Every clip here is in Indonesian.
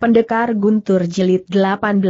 Pendekar Guntur Jilid 18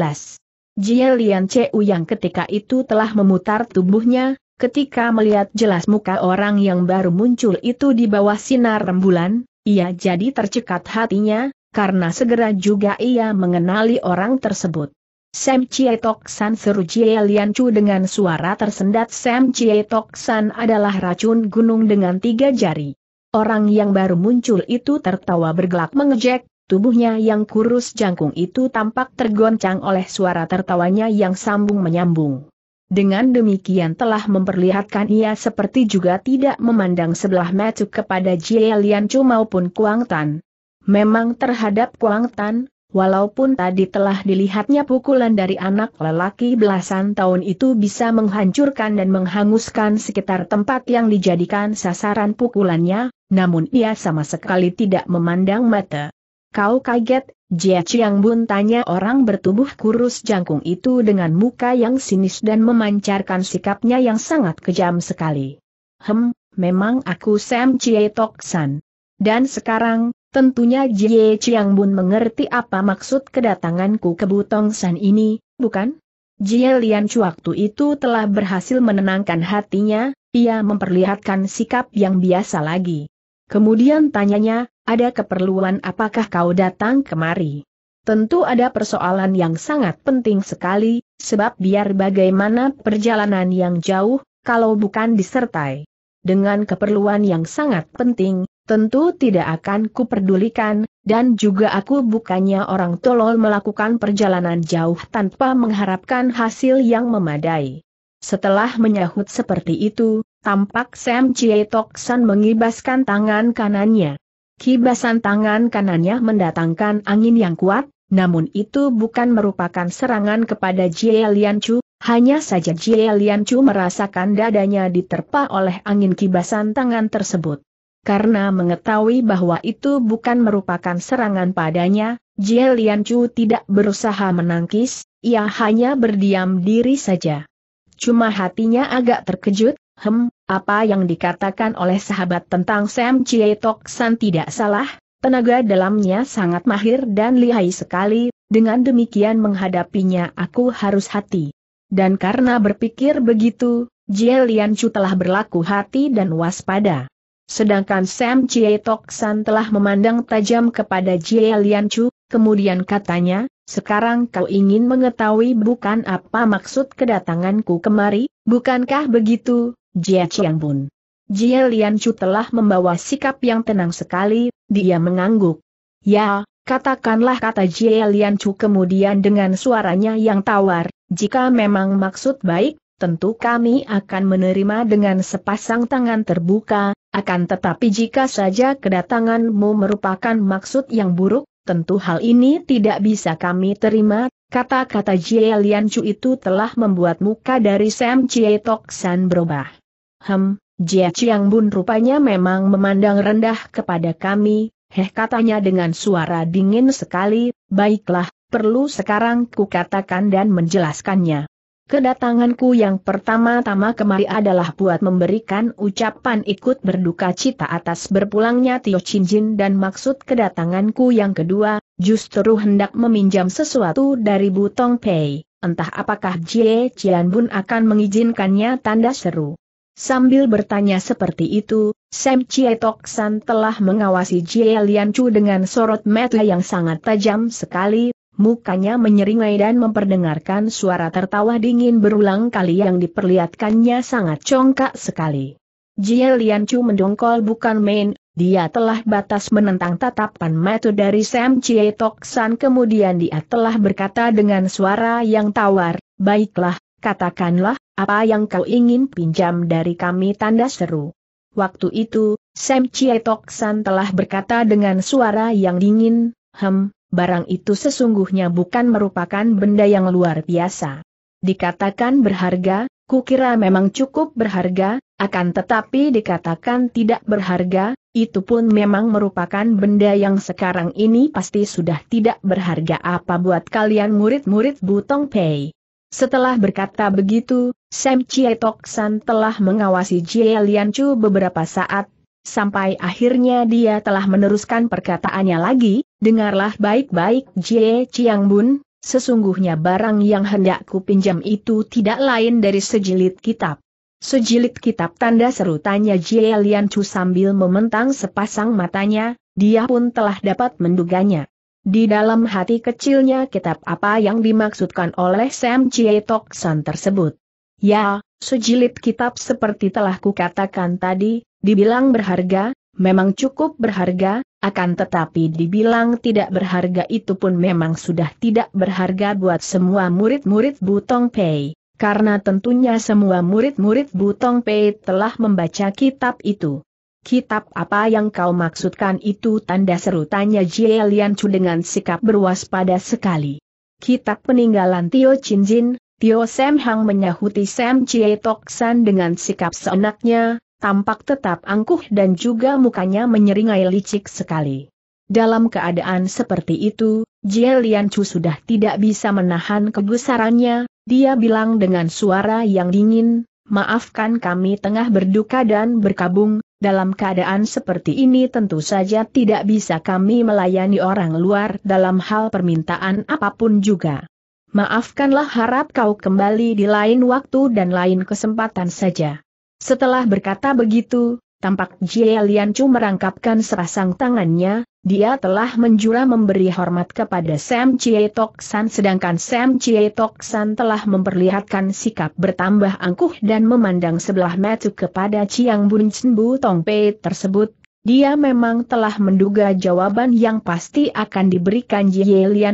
Jie Lian Chu yang ketika itu telah memutar tubuhnya, ketika melihat jelas muka orang yang baru muncul itu di bawah sinar rembulan, ia jadi tercekat hatinya, karena segera juga ia mengenali orang tersebut. Sam Chie Tok San seru Chie Lian Chu dengan suara tersendat Sam Chie Tok San adalah racun gunung dengan tiga jari. Orang yang baru muncul itu tertawa bergelak mengejek, Tubuhnya yang kurus jangkung itu tampak tergoncang oleh suara tertawanya yang sambung menyambung. Dengan demikian telah memperlihatkan ia seperti juga tidak memandang sebelah mata kepada Jie Lian Chu maupun Kuang Tan. Memang terhadap Kuang Tan, Walaupun tadi telah dilihatnya pukulan dari anak lelaki belasan tahun itu bisa menghancurkan dan menghanguskan sekitar tempat yang dijadikan sasaran pukulannya, namun ia sama sekali tidak memandang mata. Kau kaget, Jia Chiang Bun tanya orang bertubuh kurus jangkung itu dengan muka yang sinis dan memancarkan sikapnya yang sangat kejam sekali. Hem, memang aku Sam Chie Tok San. Dan sekarang, tentunya Jie Chiang Bun mengerti apa maksud kedatanganku ke Butong San ini, bukan? Jie Lian waktu itu telah berhasil menenangkan hatinya, ia memperlihatkan sikap yang biasa lagi. Kemudian tanyanya, ada keperluan apakah kau datang kemari? Tentu ada persoalan yang sangat penting sekali, sebab biar bagaimana perjalanan yang jauh, kalau bukan disertai dengan keperluan yang sangat penting, tentu tidak akan kuperdulikan, dan juga aku bukannya orang tolol melakukan perjalanan jauh tanpa mengharapkan hasil yang memadai. Setelah menyahut seperti itu, Tampak Sam Chie Tok San mengibaskan tangan kanannya. Kibasan tangan kanannya mendatangkan angin yang kuat, namun itu bukan merupakan serangan kepada Jie Lian Chu, hanya saja Jie Lian Chu merasakan dadanya diterpa oleh angin kibasan tangan tersebut. Karena mengetahui bahwa itu bukan merupakan serangan padanya, Jie Lian Chu tidak berusaha menangkis, ia hanya berdiam diri saja. Cuma hatinya agak terkejut, Hem, apa yang dikatakan oleh sahabat tentang Sam Chie Tok San tidak salah, tenaga dalamnya sangat mahir dan lihai sekali, dengan demikian menghadapinya aku harus hati. Dan karena berpikir begitu, Jie Lian Chu telah berlaku hati dan waspada. Sedangkan Sam Chie Tok San telah memandang tajam kepada Jie Lian Chu, kemudian katanya, sekarang kau ingin mengetahui bukan apa maksud kedatanganku kemari, bukankah begitu? Jia Chiang Bun. Jia Lian Chu telah membawa sikap yang tenang sekali, dia mengangguk. Ya, katakanlah kata Jia Lian Chu kemudian dengan suaranya yang tawar, jika memang maksud baik, tentu kami akan menerima dengan sepasang tangan terbuka, akan tetapi jika saja kedatanganmu merupakan maksud yang buruk, tentu hal ini tidak bisa kami terima, kata-kata Jie Lian Chu itu telah membuat muka dari Sam Chie Tok San berubah. Hem, Jia Chiang Bun rupanya memang memandang rendah kepada kami, heh katanya dengan suara dingin sekali, baiklah, perlu sekarang kukatakan dan menjelaskannya. Kedatanganku yang pertama-tama kemari adalah buat memberikan ucapan ikut berduka cita atas berpulangnya Tio Jin dan maksud kedatanganku yang kedua, justru hendak meminjam sesuatu dari Butong Pei, entah apakah Jie Chian Bun akan mengizinkannya tanda seru. Sambil bertanya seperti itu, Sam Chie Tok San telah mengawasi Jie Lian Chu dengan sorot mata yang sangat tajam sekali, mukanya menyeringai dan memperdengarkan suara tertawa dingin berulang kali yang diperlihatkannya sangat congkak sekali. Jie Lian Chu mendongkol bukan main, dia telah batas menentang tatapan mata dari Sam Chie Tok San kemudian dia telah berkata dengan suara yang tawar, baiklah, katakanlah, apa yang kau ingin pinjam dari kami tanda seru? Waktu itu, Sam San telah berkata dengan suara yang dingin, Hem, barang itu sesungguhnya bukan merupakan benda yang luar biasa. Dikatakan berharga, kukira memang cukup berharga, akan tetapi dikatakan tidak berharga, itu pun memang merupakan benda yang sekarang ini pasti sudah tidak berharga apa buat kalian murid-murid Butong Pei. Setelah berkata begitu, Sam Chie Tok San telah mengawasi Jie Lian Chu beberapa saat, sampai akhirnya dia telah meneruskan perkataannya lagi, dengarlah baik-baik Jie Chiang Bun, sesungguhnya barang yang hendak pinjam itu tidak lain dari sejilid kitab. Sejilid kitab tanda tanya Jie Lian Chu sambil mementang sepasang matanya, dia pun telah dapat menduganya. Di dalam hati kecilnya kitab apa yang dimaksudkan oleh Sam Chie Tok San tersebut. Ya, sejilid kitab seperti telah kukatakan tadi, dibilang berharga, memang cukup berharga, akan tetapi dibilang tidak berharga itu pun memang sudah tidak berharga buat semua murid-murid Butong Pei. Karena tentunya semua murid-murid Butong Pei telah membaca kitab itu. Kitab apa yang kau maksudkan itu tanda seru tanya Jie Lian Chu dengan sikap berwaspada sekali. Kitab peninggalan Tio Chin Jin, Tio Sam Hang menyahuti Sam Chie Tok San dengan sikap seenaknya, tampak tetap angkuh dan juga mukanya menyeringai licik sekali. Dalam keadaan seperti itu, Jie Lian Chu sudah tidak bisa menahan kegusarannya, dia bilang dengan suara yang dingin, maafkan kami tengah berduka dan berkabung, dalam keadaan seperti ini tentu saja tidak bisa kami melayani orang luar dalam hal permintaan apapun juga. Maafkanlah harap kau kembali di lain waktu dan lain kesempatan saja. Setelah berkata begitu, tampak Jie Chu merangkapkan serasang tangannya, dia telah menjura memberi hormat kepada Sam Chie Tok San sedangkan Sam Chie Tok San telah memperlihatkan sikap bertambah angkuh dan memandang sebelah mata kepada Chiang Bun Chen Bu Tong Pei tersebut. Dia memang telah menduga jawaban yang pasti akan diberikan Jie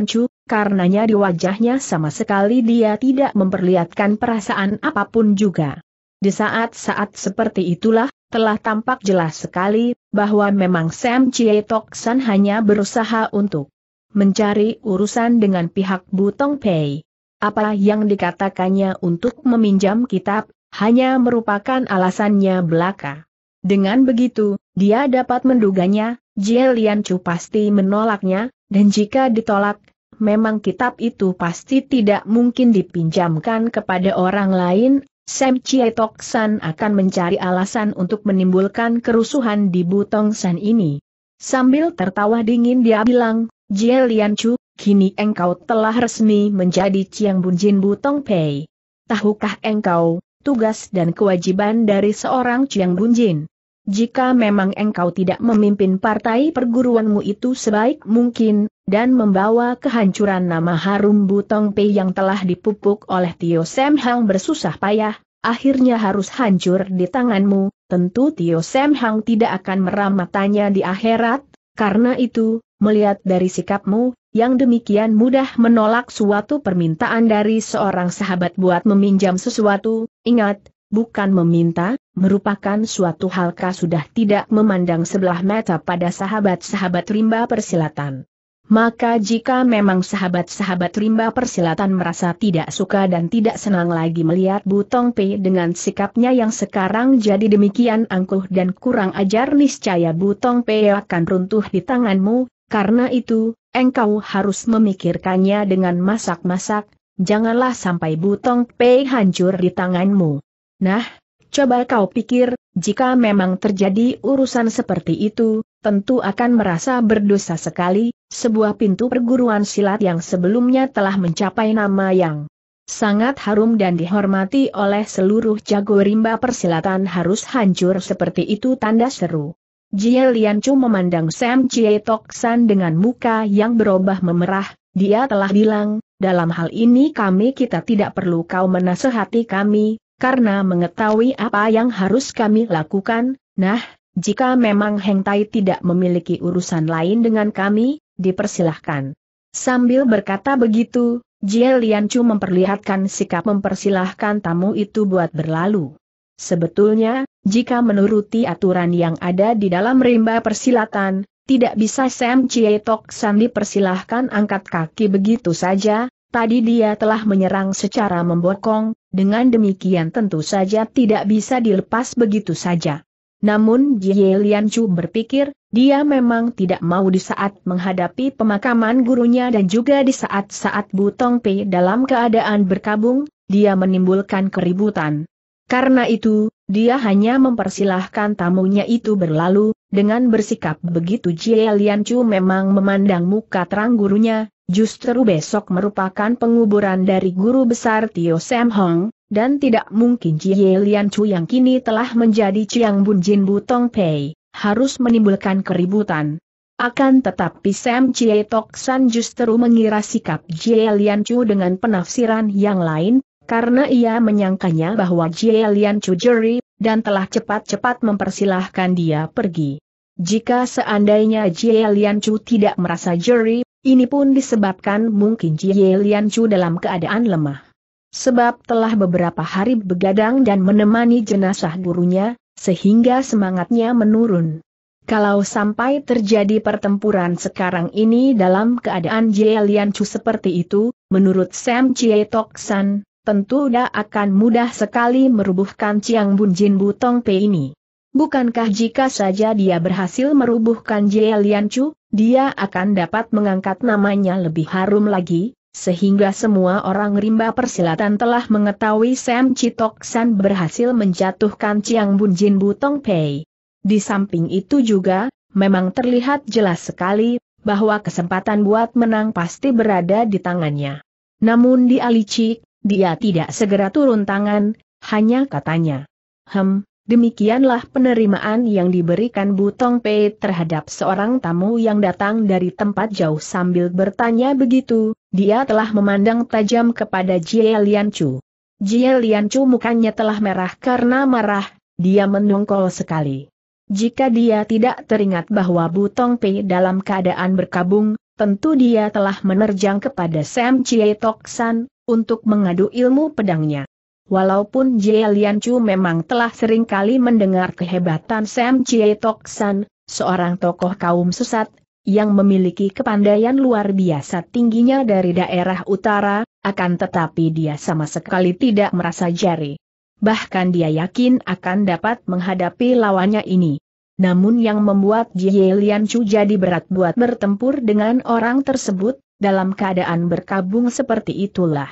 Chu karenanya di wajahnya sama sekali dia tidak memperlihatkan perasaan apapun juga. Di saat-saat seperti itulah, telah tampak jelas sekali, bahwa memang Sam Chie Tok San hanya berusaha untuk mencari urusan dengan pihak Butong Pei. Apa yang dikatakannya untuk meminjam kitab, hanya merupakan alasannya belaka. Dengan begitu, dia dapat menduganya, Jie Lian Chu pasti menolaknya, dan jika ditolak, memang kitab itu pasti tidak mungkin dipinjamkan kepada orang lain, Sam Tok San akan mencari alasan untuk menimbulkan kerusuhan di Butong San ini. Sambil tertawa dingin dia bilang, Jie Lian Chu, kini engkau telah resmi menjadi Chiang Bunjin Butong Pei. Tahukah engkau, tugas dan kewajiban dari seorang Chiang Bunjin? Jika memang engkau tidak memimpin partai perguruanmu itu sebaik mungkin, dan membawa kehancuran nama harum Butong Pei yang telah dipupuk oleh Tio Sam Hang bersusah payah, akhirnya harus hancur di tanganmu, tentu Tio Sam Hang tidak akan meram matanya di akhirat, karena itu, melihat dari sikapmu, yang demikian mudah menolak suatu permintaan dari seorang sahabat buat meminjam sesuatu, ingat, bukan meminta, merupakan suatu hal sudah tidak memandang sebelah mata pada sahabat-sahabat rimba persilatan. Maka jika memang sahabat-sahabat rimba persilatan merasa tidak suka dan tidak senang lagi melihat Butong Pei dengan sikapnya yang sekarang jadi demikian angkuh dan kurang ajar niscaya Butong Pei akan runtuh di tanganmu, karena itu, engkau harus memikirkannya dengan masak-masak, janganlah sampai Butong Pei hancur di tanganmu. Nah, coba kau pikir, jika memang terjadi urusan seperti itu, tentu akan merasa berdosa sekali, sebuah pintu perguruan silat yang sebelumnya telah mencapai nama yang sangat harum dan dihormati oleh seluruh jago rimba persilatan harus hancur seperti itu tanda seru. Jie Lian Chu memandang Sam Jie Tok San dengan muka yang berubah memerah, dia telah bilang, dalam hal ini kami kita tidak perlu kau menasehati kami, karena mengetahui apa yang harus kami lakukan, nah, jika memang Heng Tai tidak memiliki urusan lain dengan kami, dipersilahkan. Sambil berkata begitu, Jie Lian Chu memperlihatkan sikap mempersilahkan tamu itu buat berlalu. Sebetulnya, jika menuruti aturan yang ada di dalam rimba persilatan, tidak bisa Sam Chie Tok San dipersilahkan angkat kaki begitu saja, tadi dia telah menyerang secara membokong, dengan demikian tentu saja tidak bisa dilepas begitu saja. Namun Jie Lian Chu berpikir, dia memang tidak mau di saat menghadapi pemakaman gurunya dan juga di saat-saat Tong Pei dalam keadaan berkabung, dia menimbulkan keributan. Karena itu, dia hanya mempersilahkan tamunya itu berlalu, dengan bersikap begitu Jie Lian Chu memang memandang muka terang gurunya, Justru besok merupakan penguburan dari guru besar Tio Sam Hong, dan tidak mungkin Jie Lian Chu yang kini telah menjadi Chiang Bun Jin Butong Pei, harus menimbulkan keributan. Akan tetapi Sam Chie Tok San justru mengira sikap Jie Lian Chu dengan penafsiran yang lain, karena ia menyangkanya bahwa Jie Lian Chu jeri, dan telah cepat-cepat mempersilahkan dia pergi. Jika seandainya Jie Lian Chu tidak merasa jeri, ini pun disebabkan mungkin Jie Lian Chu dalam keadaan lemah. Sebab telah beberapa hari begadang dan menemani jenazah gurunya, sehingga semangatnya menurun. Kalau sampai terjadi pertempuran sekarang ini dalam keadaan Jie Lian Chu seperti itu, menurut Sam Chie Tok San, tentu dah akan mudah sekali merubuhkan Chiang Bun Jin Butong Pe ini. Bukankah jika saja dia berhasil merubuhkan Jie Chu, dia akan dapat mengangkat namanya lebih harum lagi, sehingga semua orang rimba persilatan telah mengetahui Sam Chitok San berhasil menjatuhkan Chiang Bun Jin Butong Pei. Di samping itu juga, memang terlihat jelas sekali, bahwa kesempatan buat menang pasti berada di tangannya. Namun di Alicik, dia tidak segera turun tangan, hanya katanya. Hem, Demikianlah penerimaan yang diberikan Butong Pei terhadap seorang tamu yang datang dari tempat jauh sambil bertanya begitu, dia telah memandang tajam kepada Jie Lian Chu. Jie Lian Chu mukanya telah merah karena marah, dia mendongkol sekali. Jika dia tidak teringat bahwa Butong Pei dalam keadaan berkabung, tentu dia telah menerjang kepada Sam Chie Tok San, untuk mengadu ilmu pedangnya. Walaupun Jie Lian memang telah sering kali mendengar kehebatan Sam Chie Tok San, seorang tokoh kaum sesat, yang memiliki kepandaian luar biasa tingginya dari daerah utara, akan tetapi dia sama sekali tidak merasa jari. Bahkan dia yakin akan dapat menghadapi lawannya ini. Namun yang membuat Jie Lian jadi berat buat bertempur dengan orang tersebut, dalam keadaan berkabung seperti itulah.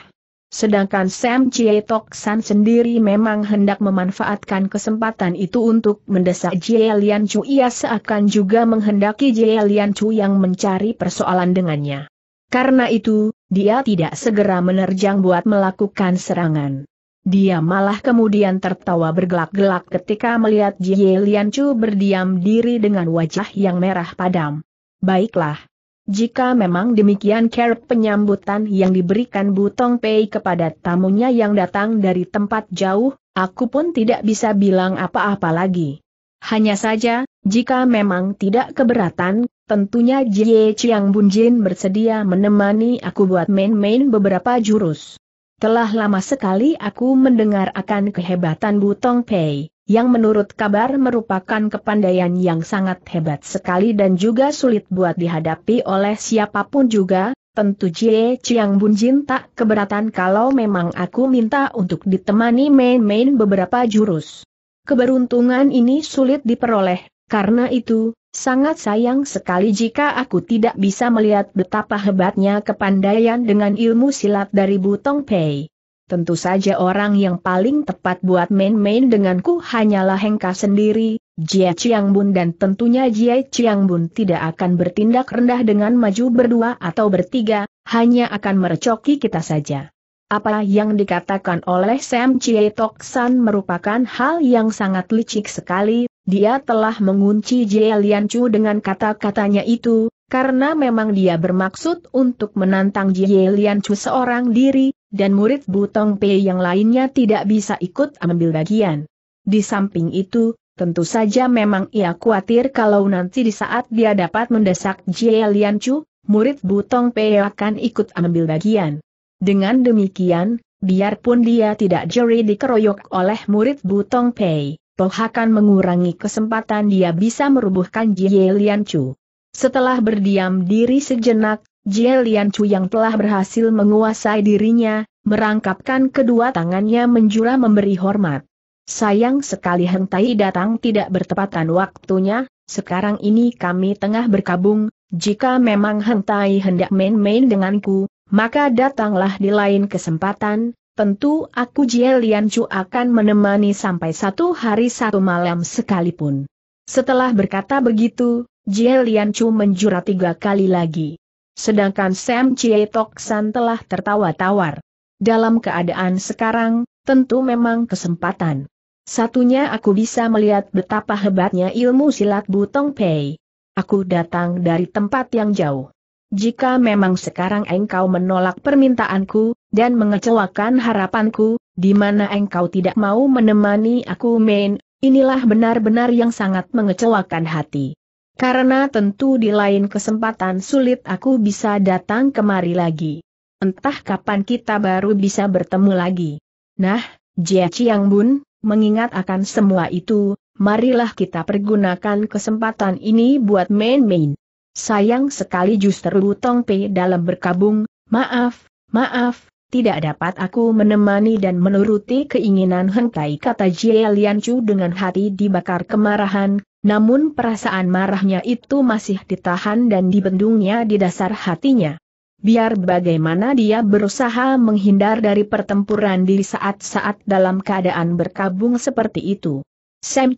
Sedangkan Sam Chie Tok San sendiri memang hendak memanfaatkan kesempatan itu untuk mendesak Jie Lian Chu ia seakan juga menghendaki Jie Lian Chu yang mencari persoalan dengannya. Karena itu, dia tidak segera menerjang buat melakukan serangan. Dia malah kemudian tertawa bergelak-gelak ketika melihat Jie Lian Chu berdiam diri dengan wajah yang merah padam. Baiklah, jika memang demikian care penyambutan yang diberikan Butong Pei kepada tamunya yang datang dari tempat jauh, aku pun tidak bisa bilang apa-apa lagi. Hanya saja, jika memang tidak keberatan, tentunya Jie Chiang Bunjin bersedia menemani aku buat main-main beberapa jurus. Telah lama sekali aku mendengar akan kehebatan Butong Pei yang menurut kabar merupakan kepandaian yang sangat hebat sekali dan juga sulit buat dihadapi oleh siapapun juga, tentu Jie Chiang Bunjin tak keberatan kalau memang aku minta untuk ditemani main-main beberapa jurus. Keberuntungan ini sulit diperoleh, karena itu, sangat sayang sekali jika aku tidak bisa melihat betapa hebatnya kepandaian dengan ilmu silat dari Butong Pei. Tentu saja orang yang paling tepat buat main-main denganku hanyalah Hengka sendiri, Jia Chiangbun dan tentunya Jia Chiangbun tidak akan bertindak rendah dengan maju berdua atau bertiga, hanya akan merecoki kita saja. Apa yang dikatakan oleh Sam Chie Tok San merupakan hal yang sangat licik sekali, dia telah mengunci Jia Lian Chu dengan kata-katanya itu, karena memang dia bermaksud untuk menantang Jie Lian Chu seorang diri, dan murid Butong Pei yang lainnya tidak bisa ikut ambil bagian. Di samping itu, tentu saja memang ia khawatir kalau nanti di saat dia dapat mendesak Jie Lian Chu, murid Butong Pei akan ikut ambil bagian. Dengan demikian, biarpun dia tidak jeri dikeroyok oleh murid Butong Pei, Toh akan mengurangi kesempatan dia bisa merubuhkan Jie Lian Chu. Setelah berdiam diri sejenak, Jie Lian Chu yang telah berhasil menguasai dirinya, merangkapkan kedua tangannya menjura memberi hormat. Sayang sekali Heng Tai datang tidak bertepatan waktunya, sekarang ini kami tengah berkabung, jika memang Heng Tai hendak main-main denganku, maka datanglah di lain kesempatan, tentu aku Jie Lian Chu akan menemani sampai satu hari satu malam sekalipun. Setelah berkata begitu, Jie Lian Chu menjura tiga kali lagi. Sedangkan Sam Chie Tok San telah tertawa tawar. Dalam keadaan sekarang, tentu memang kesempatan. Satunya aku bisa melihat betapa hebatnya ilmu silat Butong Pei. Aku datang dari tempat yang jauh. Jika memang sekarang engkau menolak permintaanku, dan mengecewakan harapanku, di mana engkau tidak mau menemani aku main, inilah benar-benar yang sangat mengecewakan hati karena tentu di lain kesempatan sulit aku bisa datang kemari lagi. Entah kapan kita baru bisa bertemu lagi. Nah, Jia Chiang Bun, mengingat akan semua itu, marilah kita pergunakan kesempatan ini buat main-main. Sayang sekali justru Tong Pei dalam berkabung, maaf, maaf, tidak dapat aku menemani dan menuruti keinginan hentai. kata Jia Lian Chu dengan hati dibakar kemarahan, namun perasaan marahnya itu masih ditahan dan dibendungnya di dasar hatinya. Biar bagaimana dia berusaha menghindar dari pertempuran di saat-saat dalam keadaan berkabung seperti itu. Sam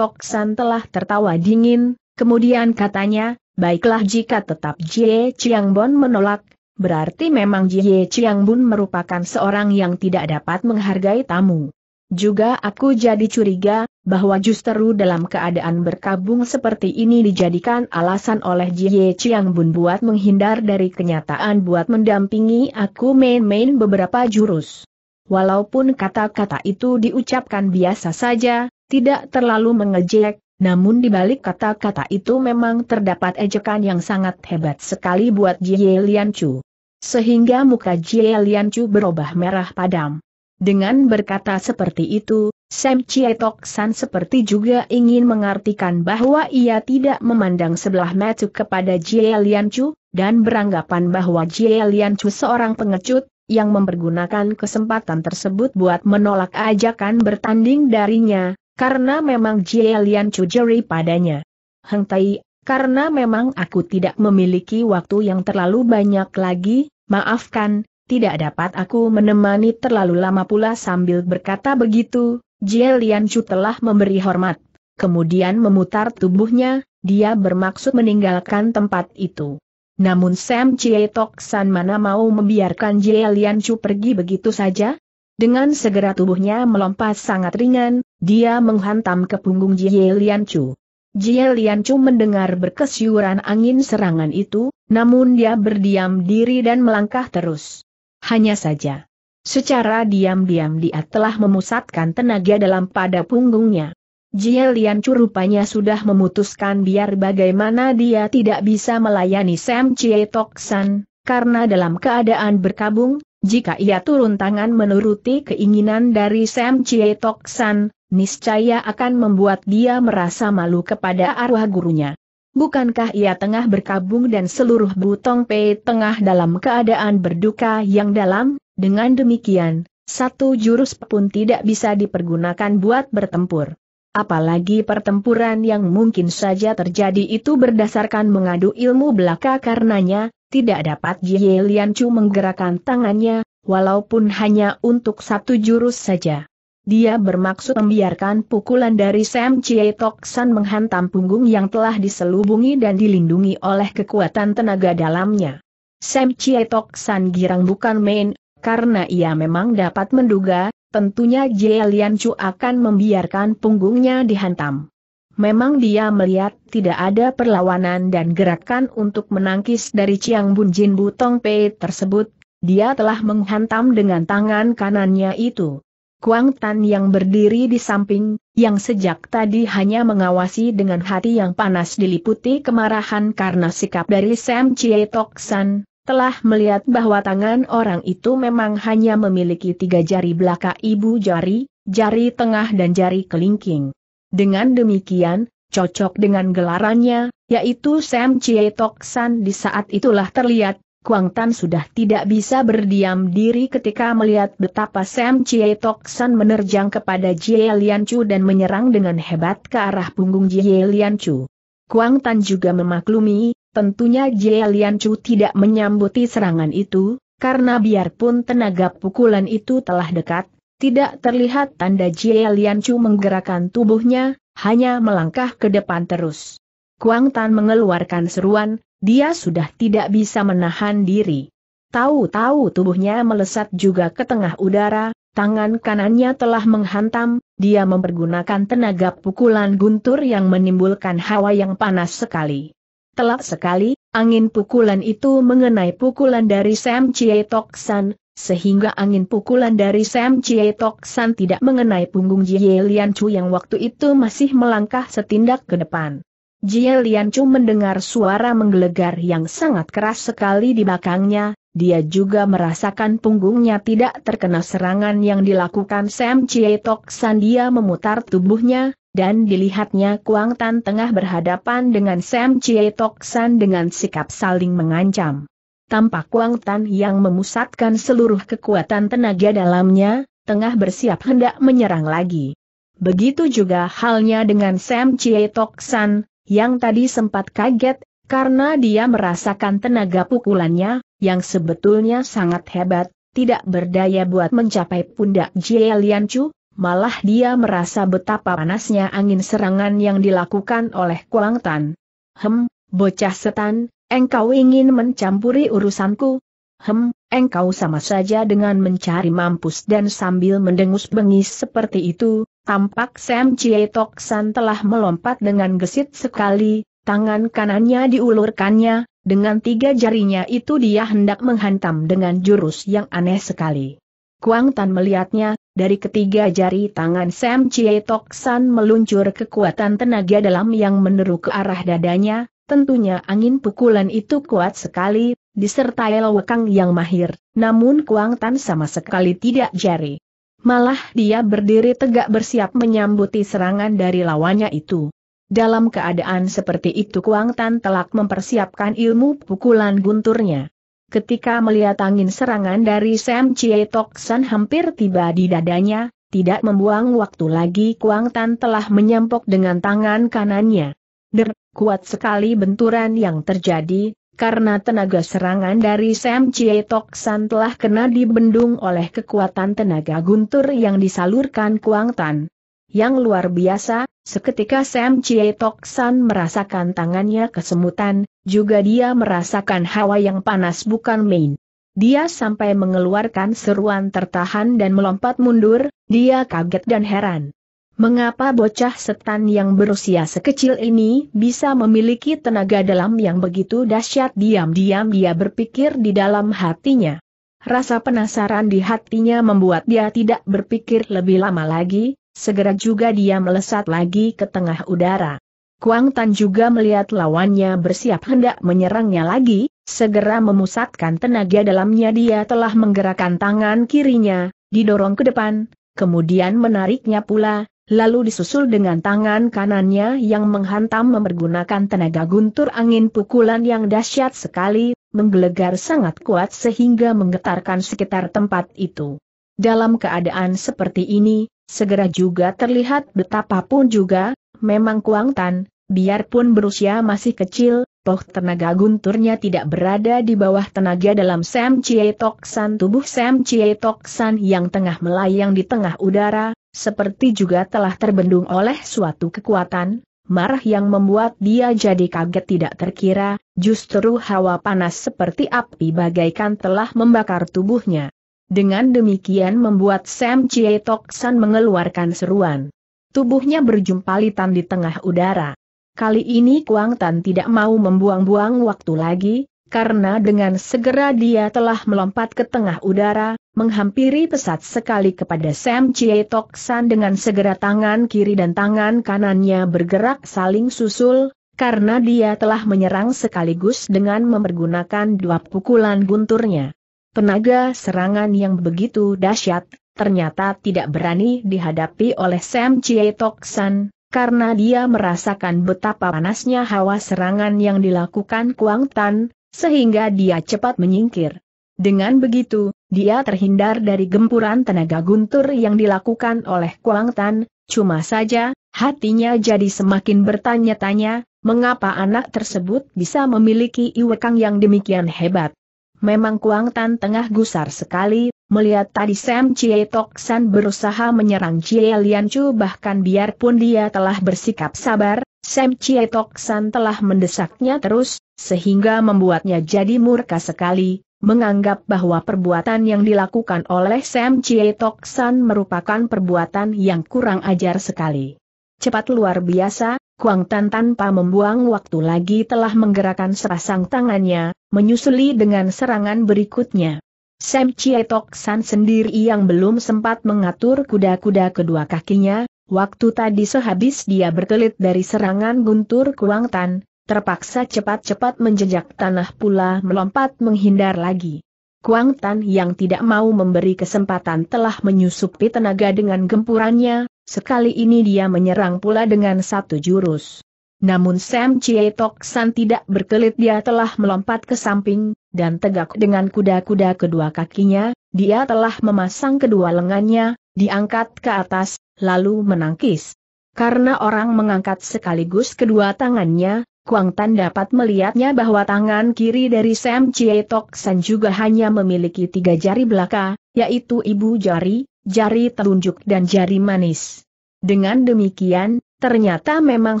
San telah tertawa dingin, kemudian katanya, baiklah jika tetap Jie Bon menolak, berarti memang Jie Bon merupakan seorang yang tidak dapat menghargai tamu. Juga aku jadi curiga, bahwa justru dalam keadaan berkabung seperti ini dijadikan alasan oleh Jie Chiang Bun buat menghindar dari kenyataan buat mendampingi aku main-main beberapa jurus. Walaupun kata-kata itu diucapkan biasa saja, tidak terlalu mengejek, namun di balik kata-kata itu memang terdapat ejekan yang sangat hebat sekali buat Jie Lian Chu. Sehingga muka Jie Lian Chu berubah merah padam. Dengan berkata seperti itu, Sam Chietok San seperti juga ingin mengartikan bahwa ia tidak memandang sebelah mata kepada Jie Lian Chu, dan beranggapan bahwa Jie Lian Chu seorang pengecut, yang mempergunakan kesempatan tersebut buat menolak ajakan bertanding darinya, karena memang Jie Lian Chu jeri padanya. Heng Tai, karena memang aku tidak memiliki waktu yang terlalu banyak lagi, maafkan, tidak dapat aku menemani terlalu lama pula sambil berkata begitu, Jie Lian Chu telah memberi hormat. Kemudian memutar tubuhnya, dia bermaksud meninggalkan tempat itu. Namun Sam Chie Tok San mana mau membiarkan Jie Lian Chu pergi begitu saja? Dengan segera tubuhnya melompat sangat ringan, dia menghantam ke punggung Jie Lian Chu. Jie Lian Chu mendengar berkesyuran angin serangan itu, namun dia berdiam diri dan melangkah terus. Hanya saja. Secara diam-diam dia telah memusatkan tenaga dalam pada punggungnya. Jie Lian Chu rupanya sudah memutuskan biar bagaimana dia tidak bisa melayani Sam Chie Tok San, karena dalam keadaan berkabung, jika ia turun tangan menuruti keinginan dari Sam Chie Tok San, niscaya akan membuat dia merasa malu kepada arwah gurunya. Bukankah ia tengah berkabung dan seluruh butong Pei tengah dalam keadaan berduka yang dalam? Dengan demikian, satu jurus pun tidak bisa dipergunakan buat bertempur. Apalagi pertempuran yang mungkin saja terjadi itu berdasarkan mengadu ilmu belaka karenanya, tidak dapat Jie Lian Chu menggerakkan tangannya, walaupun hanya untuk satu jurus saja. Dia bermaksud membiarkan pukulan dari Sam Chie Tok San menghantam punggung yang telah diselubungi dan dilindungi oleh kekuatan tenaga dalamnya. Sam Chie Tok San girang bukan main, karena ia memang dapat menduga, tentunya Jie Lian Chu akan membiarkan punggungnya dihantam. Memang dia melihat tidak ada perlawanan dan gerakan untuk menangkis dari Chiang Bun Jin Butong Pei tersebut, dia telah menghantam dengan tangan kanannya itu. Kuang Tan yang berdiri di samping, yang sejak tadi hanya mengawasi dengan hati yang panas diliputi kemarahan karena sikap dari Sam Chie Tok San, telah melihat bahwa tangan orang itu memang hanya memiliki tiga jari belaka ibu jari, jari tengah dan jari kelingking. Dengan demikian, cocok dengan gelarannya, yaitu Sam Chie Tok San di saat itulah terlihat Kuang Tan sudah tidak bisa berdiam diri ketika melihat betapa Sam Chie Tok San menerjang kepada Jie Lian Chu dan menyerang dengan hebat ke arah punggung Jie Lian Chu. Kuang Tan juga memaklumi, tentunya Jie Lian Chu tidak menyambuti serangan itu, karena biarpun tenaga pukulan itu telah dekat, tidak terlihat tanda Jie Lian Chu menggerakkan tubuhnya, hanya melangkah ke depan terus. Kuang Tan mengeluarkan seruan, dia sudah tidak bisa menahan diri. Tahu-tahu tubuhnya melesat juga ke tengah udara, tangan kanannya telah menghantam, dia mempergunakan tenaga pukulan guntur yang menimbulkan hawa yang panas sekali. Telak sekali, angin pukulan itu mengenai pukulan dari Sam Chie Tok San, sehingga angin pukulan dari Sam Chie Tok San tidak mengenai punggung Jie Lian Chu yang waktu itu masih melangkah setindak ke depan. Jie Lian Chu mendengar suara menggelegar yang sangat keras sekali di belakangnya, dia juga merasakan punggungnya tidak terkena serangan yang dilakukan Sam Chie Tok San dia memutar tubuhnya, dan dilihatnya Kuang Tan tengah berhadapan dengan Sam Chie Tok San dengan sikap saling mengancam. Tampak Kuang Tan yang memusatkan seluruh kekuatan tenaga dalamnya, tengah bersiap hendak menyerang lagi. Begitu juga halnya dengan Sam Chie Tok San, yang tadi sempat kaget, karena dia merasakan tenaga pukulannya, yang sebetulnya sangat hebat, tidak berdaya buat mencapai pundak Jie Lian Chu, malah dia merasa betapa panasnya angin serangan yang dilakukan oleh Kuang Tan. Hem, bocah setan, engkau ingin mencampuri urusanku? Hem, engkau sama saja dengan mencari mampus dan sambil mendengus bengis seperti itu, Tampak Sam Chie Tok San telah melompat dengan gesit sekali, tangan kanannya diulurkannya, dengan tiga jarinya itu dia hendak menghantam dengan jurus yang aneh sekali. Kuang Tan melihatnya, dari ketiga jari tangan Sam Chie Tok San meluncur kekuatan tenaga dalam yang meneru ke arah dadanya, tentunya angin pukulan itu kuat sekali, disertai lewekang yang mahir, namun Kuang Tan sama sekali tidak jari. Malah dia berdiri tegak bersiap menyambuti serangan dari lawannya itu. Dalam keadaan seperti itu Kuang Tan telah mempersiapkan ilmu pukulan gunturnya. Ketika melihat angin serangan dari Sam Chie Tok San hampir tiba di dadanya, tidak membuang waktu lagi Kuang Tan telah menyampok dengan tangan kanannya. Der, kuat sekali benturan yang terjadi, karena tenaga serangan dari Sam Chie Tok San telah kena dibendung oleh kekuatan tenaga guntur yang disalurkan Kuang Tan. Yang luar biasa, seketika Sam Chie Tok San merasakan tangannya kesemutan, juga dia merasakan hawa yang panas bukan main. Dia sampai mengeluarkan seruan tertahan dan melompat mundur, dia kaget dan heran. Mengapa bocah setan yang berusia sekecil ini bisa memiliki tenaga dalam yang begitu dahsyat? Diam-diam dia berpikir di dalam hatinya. Rasa penasaran di hatinya membuat dia tidak berpikir lebih lama lagi, segera juga dia melesat lagi ke tengah udara. Kuang Tan juga melihat lawannya bersiap hendak menyerangnya lagi, segera memusatkan tenaga dalamnya dia telah menggerakkan tangan kirinya, didorong ke depan, kemudian menariknya pula, lalu disusul dengan tangan kanannya yang menghantam mempergunakan tenaga guntur angin pukulan yang dahsyat sekali, menggelegar sangat kuat sehingga menggetarkan sekitar tempat itu. Dalam keadaan seperti ini, segera juga terlihat betapapun juga, memang Kuang Tan, biarpun berusia masih kecil, toh tenaga gunturnya tidak berada di bawah tenaga dalam Sam Chie Tok San tubuh Sam Chie Tok San yang tengah melayang di tengah udara, seperti juga telah terbendung oleh suatu kekuatan, marah yang membuat dia jadi kaget tidak terkira, justru hawa panas seperti api bagaikan telah membakar tubuhnya. Dengan demikian membuat Sam Chie Tok San mengeluarkan seruan. Tubuhnya berjumpalitan di tengah udara. Kali ini Kuang Tan tidak mau membuang-buang waktu lagi, karena dengan segera dia telah melompat ke tengah udara, menghampiri pesat sekali kepada Sam Chie Tok San dengan segera tangan kiri dan tangan kanannya bergerak saling susul, karena dia telah menyerang sekaligus dengan mempergunakan dua pukulan gunturnya. Tenaga serangan yang begitu dahsyat, ternyata tidak berani dihadapi oleh Sam Chie Tok San, karena dia merasakan betapa panasnya hawa serangan yang dilakukan Kuang Tan, sehingga dia cepat menyingkir. Dengan begitu, dia terhindar dari gempuran tenaga guntur yang dilakukan oleh Kuang Tan, cuma saja, hatinya jadi semakin bertanya-tanya, mengapa anak tersebut bisa memiliki iwekang yang demikian hebat. Memang Kuang Tan tengah gusar sekali, melihat tadi Sam Chie Tok San berusaha menyerang Chie Lian Chu bahkan biarpun dia telah bersikap sabar, Sam Chie Tok San telah mendesaknya terus, sehingga membuatnya jadi murka sekali, menganggap bahwa perbuatan yang dilakukan oleh Sam Chie Tok San merupakan perbuatan yang kurang ajar sekali. Cepat luar biasa, Kuang Tan tanpa membuang waktu lagi telah menggerakkan sepasang tangannya, menyusuli dengan serangan berikutnya. Sam Chie Tok San sendiri yang belum sempat mengatur kuda-kuda kedua kakinya, waktu tadi sehabis dia berkelit dari serangan guntur Kuang Tan, terpaksa cepat-cepat menjejak tanah pula melompat menghindar lagi. Kuang Tan yang tidak mau memberi kesempatan telah menyusupi tenaga dengan gempurannya, sekali ini dia menyerang pula dengan satu jurus. Namun Sam Chie Tok San tidak berkelit dia telah melompat ke samping, dan tegak dengan kuda-kuda kedua kakinya, dia telah memasang kedua lengannya, diangkat ke atas, lalu menangkis. Karena orang mengangkat sekaligus kedua tangannya, Kuang Tan dapat melihatnya bahwa tangan kiri dari Sam Chie Tok San juga hanya memiliki tiga jari belaka, yaitu ibu jari, jari telunjuk dan jari manis. Dengan demikian, ternyata memang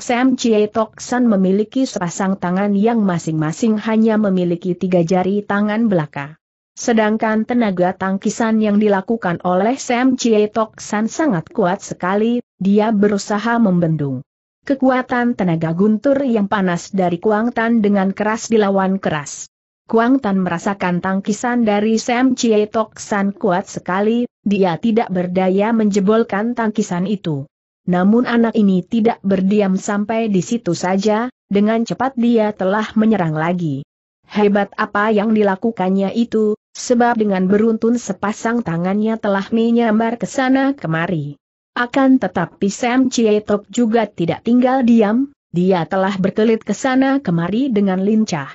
Sam Chie Tok San memiliki sepasang tangan yang masing-masing hanya memiliki tiga jari tangan belaka. Sedangkan tenaga tangkisan yang dilakukan oleh Sam Chie Tok San sangat kuat sekali, dia berusaha membendung kekuatan tenaga guntur yang panas dari Kuang Tan dengan keras dilawan keras. Kuang Tan merasakan tangkisan dari Sam Chie Tok San kuat sekali, dia tidak berdaya menjebolkan tangkisan itu. Namun anak ini tidak berdiam sampai di situ saja, dengan cepat dia telah menyerang lagi. Hebat apa yang dilakukannya itu, sebab dengan beruntun sepasang tangannya telah menyambar ke sana kemari. Akan tetapi Sam Tok juga tidak tinggal diam, dia telah berkelit ke sana kemari dengan lincah.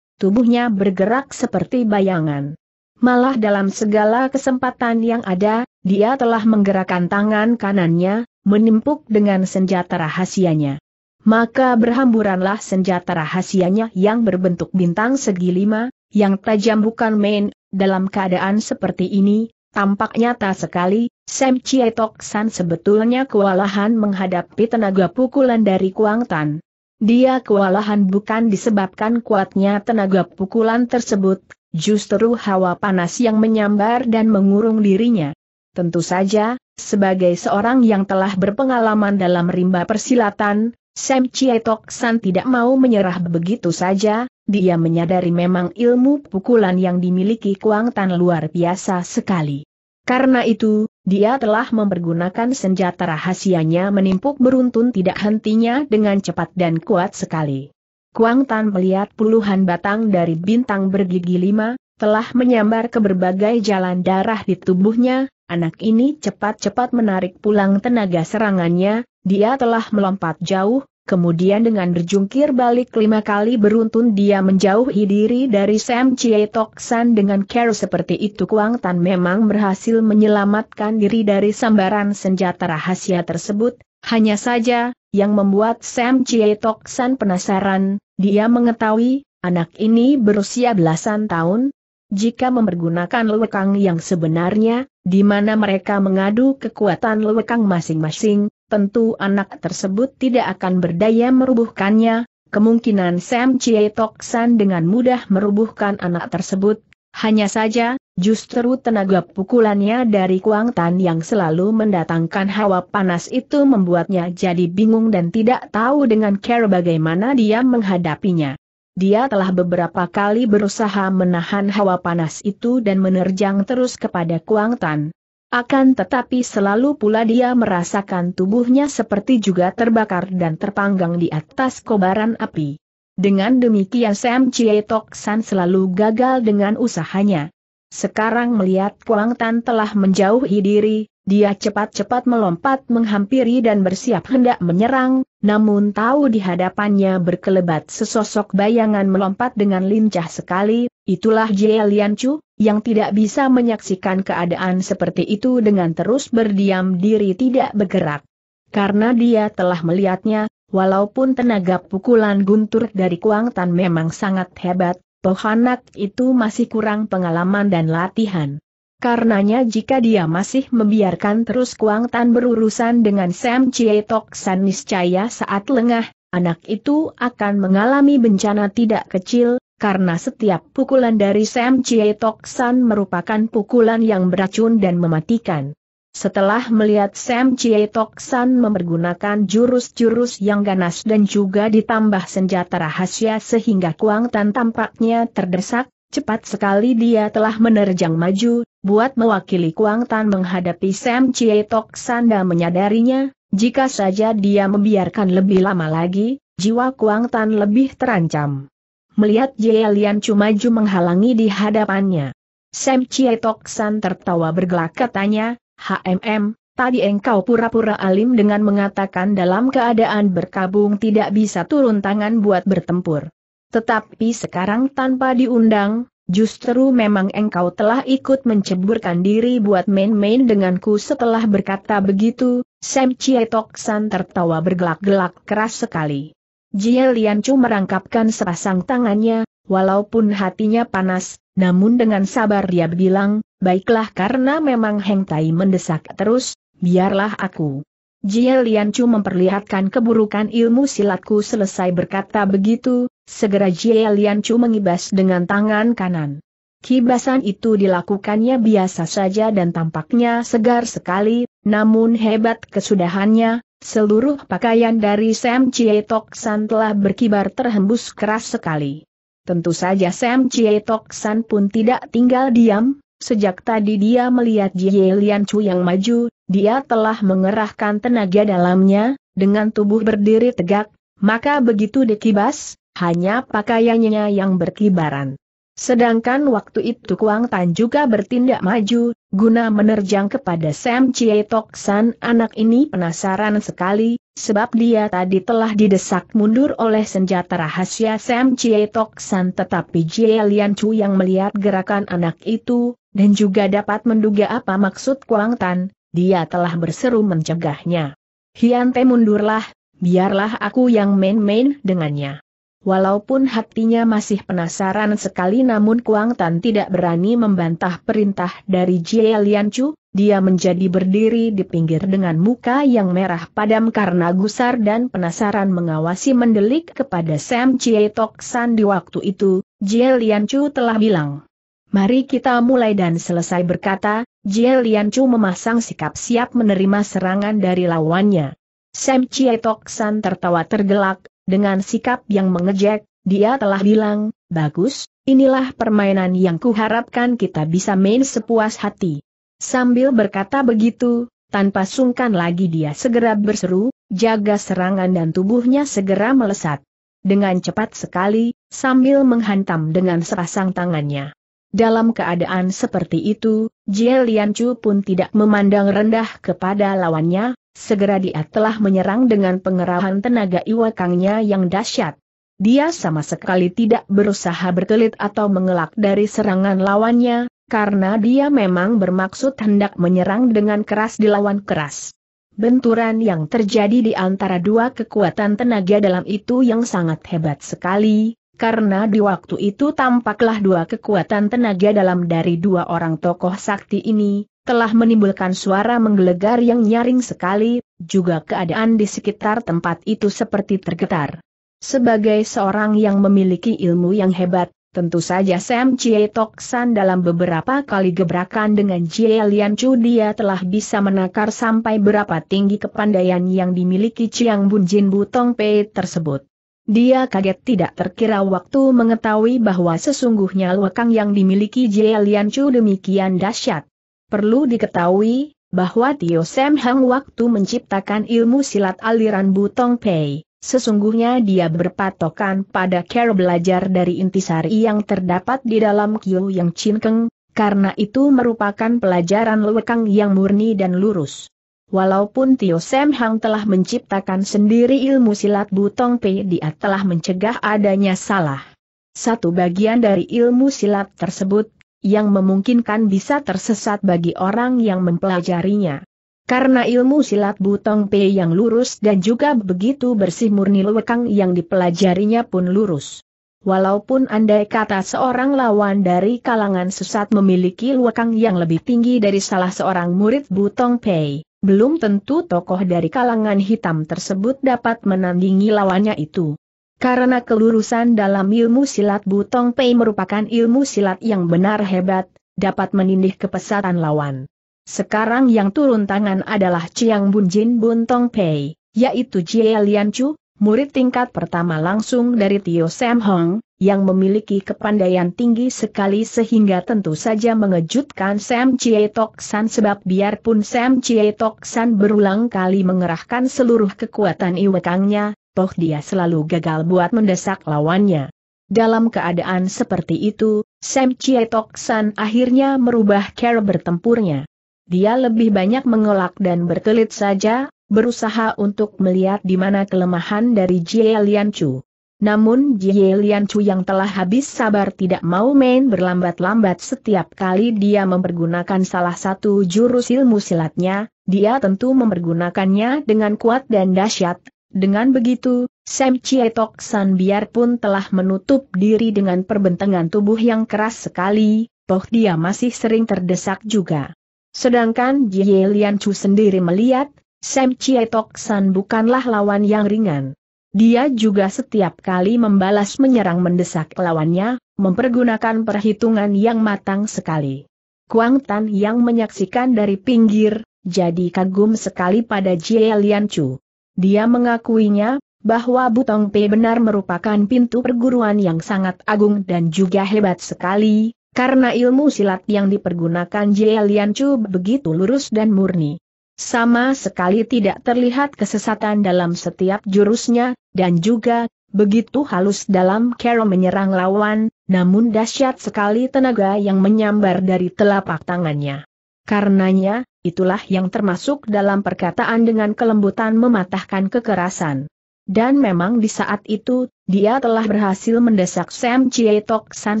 Tubuhnya bergerak seperti bayangan. Malah dalam segala kesempatan yang ada, dia telah menggerakkan tangan kanannya, menimpuk dengan senjata rahasianya. Maka berhamburanlah senjata rahasianya yang berbentuk bintang segi lima, yang tajam bukan main, dalam keadaan seperti ini, Tampak nyata sekali, Sam Tok San sebetulnya kewalahan menghadapi tenaga pukulan dari Kuang Tan. Dia kewalahan bukan disebabkan kuatnya tenaga pukulan tersebut, justru hawa panas yang menyambar dan mengurung dirinya. Tentu saja, sebagai seorang yang telah berpengalaman dalam rimba persilatan, Sam Tok San tidak mau menyerah begitu saja, dia menyadari memang ilmu pukulan yang dimiliki Kuang Tan luar biasa sekali. Karena itu, dia telah mempergunakan senjata rahasianya menimpuk beruntun tidak hentinya dengan cepat dan kuat sekali. Kuang Tan melihat puluhan batang dari bintang bergigi lima, telah menyambar ke berbagai jalan darah di tubuhnya, Anak ini cepat-cepat menarik pulang tenaga serangannya, dia telah melompat jauh, kemudian dengan berjungkir balik lima kali beruntun dia menjauhi diri dari Sam Chie San dengan care seperti itu Kuang Tan memang berhasil menyelamatkan diri dari sambaran senjata rahasia tersebut, hanya saja, yang membuat Sam Chie San penasaran, dia mengetahui, anak ini berusia belasan tahun, jika mempergunakan lewekang yang sebenarnya, di mana mereka mengadu kekuatan lewekang masing-masing, tentu anak tersebut tidak akan berdaya merubuhkannya, kemungkinan Sam Chie Tok San dengan mudah merubuhkan anak tersebut, hanya saja, justru tenaga pukulannya dari Kuang Tan yang selalu mendatangkan hawa panas itu membuatnya jadi bingung dan tidak tahu dengan care bagaimana dia menghadapinya. Dia telah beberapa kali berusaha menahan hawa panas itu dan menerjang terus kepada Kuang Tan. Akan tetapi selalu pula dia merasakan tubuhnya seperti juga terbakar dan terpanggang di atas kobaran api. Dengan demikian Sam Chie Tok San selalu gagal dengan usahanya. Sekarang melihat Kuang Tan telah menjauhi diri, dia cepat-cepat melompat menghampiri dan bersiap hendak menyerang, namun tahu di hadapannya berkelebat sesosok bayangan melompat dengan lincah sekali, itulah Jie Lian Chu, yang tidak bisa menyaksikan keadaan seperti itu dengan terus berdiam diri tidak bergerak. Karena dia telah melihatnya, walaupun tenaga pukulan guntur dari Kuang Tan memang sangat hebat, Tohanak itu masih kurang pengalaman dan latihan. Karenanya jika dia masih membiarkan terus Kuang Tan berurusan dengan Sam Chie Tok San niscaya saat lengah, anak itu akan mengalami bencana tidak kecil, karena setiap pukulan dari Sam Chie Tok San merupakan pukulan yang beracun dan mematikan. Setelah melihat Sam Chie Tok San mempergunakan jurus-jurus yang ganas dan juga ditambah senjata rahasia sehingga Kuang Tan tampaknya terdesak, Cepat sekali dia telah menerjang maju, buat mewakili Kuang Tan menghadapi Sam Chie Tok Sanda menyadarinya, jika saja dia membiarkan lebih lama lagi, jiwa Kuang Tan lebih terancam. Melihat Jie Lian Chu maju menghalangi di hadapannya. Sam Chie Tok San tertawa bergelak katanya, HMM, tadi engkau pura-pura alim dengan mengatakan dalam keadaan berkabung tidak bisa turun tangan buat bertempur. Tetapi sekarang tanpa diundang, justru memang engkau telah ikut menceburkan diri buat main-main denganku setelah berkata begitu, Sam Tok San tertawa bergelak-gelak keras sekali. Jie Lian Chu merangkapkan sepasang tangannya, walaupun hatinya panas, namun dengan sabar dia bilang, baiklah karena memang Heng Tai mendesak terus, biarlah aku. Jie Chu memperlihatkan keburukan ilmu silatku selesai berkata begitu, segera Jie Chu mengibas dengan tangan kanan. Kibasan itu dilakukannya biasa saja dan tampaknya segar sekali, namun hebat kesudahannya, seluruh pakaian dari Sam Chie Tok San telah berkibar terhembus keras sekali. Tentu saja Sam Chie Tok San pun tidak tinggal diam, Sejak tadi dia melihat Jie Lian Chu yang maju, dia telah mengerahkan tenaga dalamnya, dengan tubuh berdiri tegak, maka begitu dikibas, hanya pakaiannya yang berkibaran. Sedangkan waktu itu Kuang Tan juga bertindak maju, guna menerjang kepada Sam Chie Tok San anak ini penasaran sekali, sebab dia tadi telah didesak mundur oleh senjata rahasia Sam Chie Tok San tetapi Jie Lian Chu yang melihat gerakan anak itu, dan juga dapat menduga apa maksud Kuang Tan, dia telah berseru mencegahnya. Hiante mundurlah, biarlah aku yang main-main dengannya. Walaupun hatinya masih penasaran sekali namun Kuang Tan tidak berani membantah perintah dari Jie Lian Chu, dia menjadi berdiri di pinggir dengan muka yang merah padam karena gusar dan penasaran mengawasi mendelik kepada Sam Chie Tok San di waktu itu, Jie Lian Chu telah bilang. Mari kita mulai dan selesai berkata, Jie Lian Chu memasang sikap siap menerima serangan dari lawannya. Sam Chie Tok San tertawa tergelak, dengan sikap yang mengejek, dia telah bilang, bagus, inilah permainan yang kuharapkan kita bisa main sepuas hati. Sambil berkata begitu, tanpa sungkan lagi dia segera berseru, jaga serangan dan tubuhnya segera melesat. Dengan cepat sekali, sambil menghantam dengan sepasang tangannya. Dalam keadaan seperti itu, Jie Lian pun tidak memandang rendah kepada lawannya, segera dia telah menyerang dengan pengerahan tenaga iwakangnya yang dahsyat. Dia sama sekali tidak berusaha berkelit atau mengelak dari serangan lawannya, karena dia memang bermaksud hendak menyerang dengan keras dilawan keras. Benturan yang terjadi di antara dua kekuatan tenaga dalam itu yang sangat hebat sekali, karena di waktu itu tampaklah dua kekuatan tenaga dalam dari dua orang tokoh sakti ini, telah menimbulkan suara menggelegar yang nyaring sekali, juga keadaan di sekitar tempat itu seperti tergetar. Sebagai seorang yang memiliki ilmu yang hebat, tentu saja Sam Chie Tok San dalam beberapa kali gebrakan dengan Chie Lian Chu dia telah bisa menakar sampai berapa tinggi kepandaian yang dimiliki Chiang Bun Jin Butong Pei tersebut. Dia kaget tidak terkira waktu mengetahui bahwa sesungguhnya lekang yang dimiliki Jie Lian demikian dahsyat. Perlu diketahui, bahwa Tio Sam Hang waktu menciptakan ilmu silat aliran Butong Pei, sesungguhnya dia berpatokan pada cara belajar dari intisari yang terdapat di dalam Kyu Yang Chin Keng, karena itu merupakan pelajaran lekang yang murni dan lurus. Walaupun Tio Sam Hang telah menciptakan sendiri ilmu silat Butong Pei dia telah mencegah adanya salah. Satu bagian dari ilmu silat tersebut, yang memungkinkan bisa tersesat bagi orang yang mempelajarinya. Karena ilmu silat Butong Pei yang lurus dan juga begitu bersih murni lewekang yang dipelajarinya pun lurus. Walaupun andai kata seorang lawan dari kalangan sesat memiliki lewekang yang lebih tinggi dari salah seorang murid Butong Pei, belum tentu tokoh dari kalangan hitam tersebut dapat menandingi lawannya itu. Karena kelurusan dalam ilmu silat Butong Pei merupakan ilmu silat yang benar hebat, dapat menindih kepesatan lawan. Sekarang yang turun tangan adalah Chiang Bunjin Buntong Pei, yaitu Jie Lian Chu, murid tingkat pertama langsung dari Tio Sam Hong, yang memiliki kepandaian tinggi sekali sehingga tentu saja mengejutkan Sam Chie Tok San sebab biarpun Sam Chie Tok San berulang kali mengerahkan seluruh kekuatan iwekangnya, toh dia selalu gagal buat mendesak lawannya. Dalam keadaan seperti itu, Sam Chie Tok San akhirnya merubah cara bertempurnya. Dia lebih banyak mengelak dan bertelit saja, berusaha untuk melihat di mana kelemahan dari Jie Lian Chu. Namun Jie Lian Chu yang telah habis sabar tidak mau main berlambat-lambat setiap kali dia mempergunakan salah satu jurus ilmu silatnya, dia tentu mempergunakannya dengan kuat dan dahsyat. Dengan begitu, Sam Chie Tok San biarpun telah menutup diri dengan perbentangan tubuh yang keras sekali, toh dia masih sering terdesak juga. Sedangkan Jie Lian Chu sendiri melihat, Sam Chie Tok San bukanlah lawan yang ringan. Dia juga setiap kali membalas menyerang mendesak lawannya, mempergunakan perhitungan yang matang sekali. Kuang Tan yang menyaksikan dari pinggir, jadi kagum sekali pada Jie Lian Chu. Dia mengakuinya, bahwa Butong Pei benar merupakan pintu perguruan yang sangat agung dan juga hebat sekali, karena ilmu silat yang dipergunakan Jie Lian Chu begitu lurus dan murni. Sama sekali tidak terlihat kesesatan dalam setiap jurusnya, dan juga, begitu halus dalam kero menyerang lawan, namun dahsyat sekali tenaga yang menyambar dari telapak tangannya. Karenanya, itulah yang termasuk dalam perkataan dengan kelembutan mematahkan kekerasan. Dan memang di saat itu, dia telah berhasil mendesak Sam Tok San.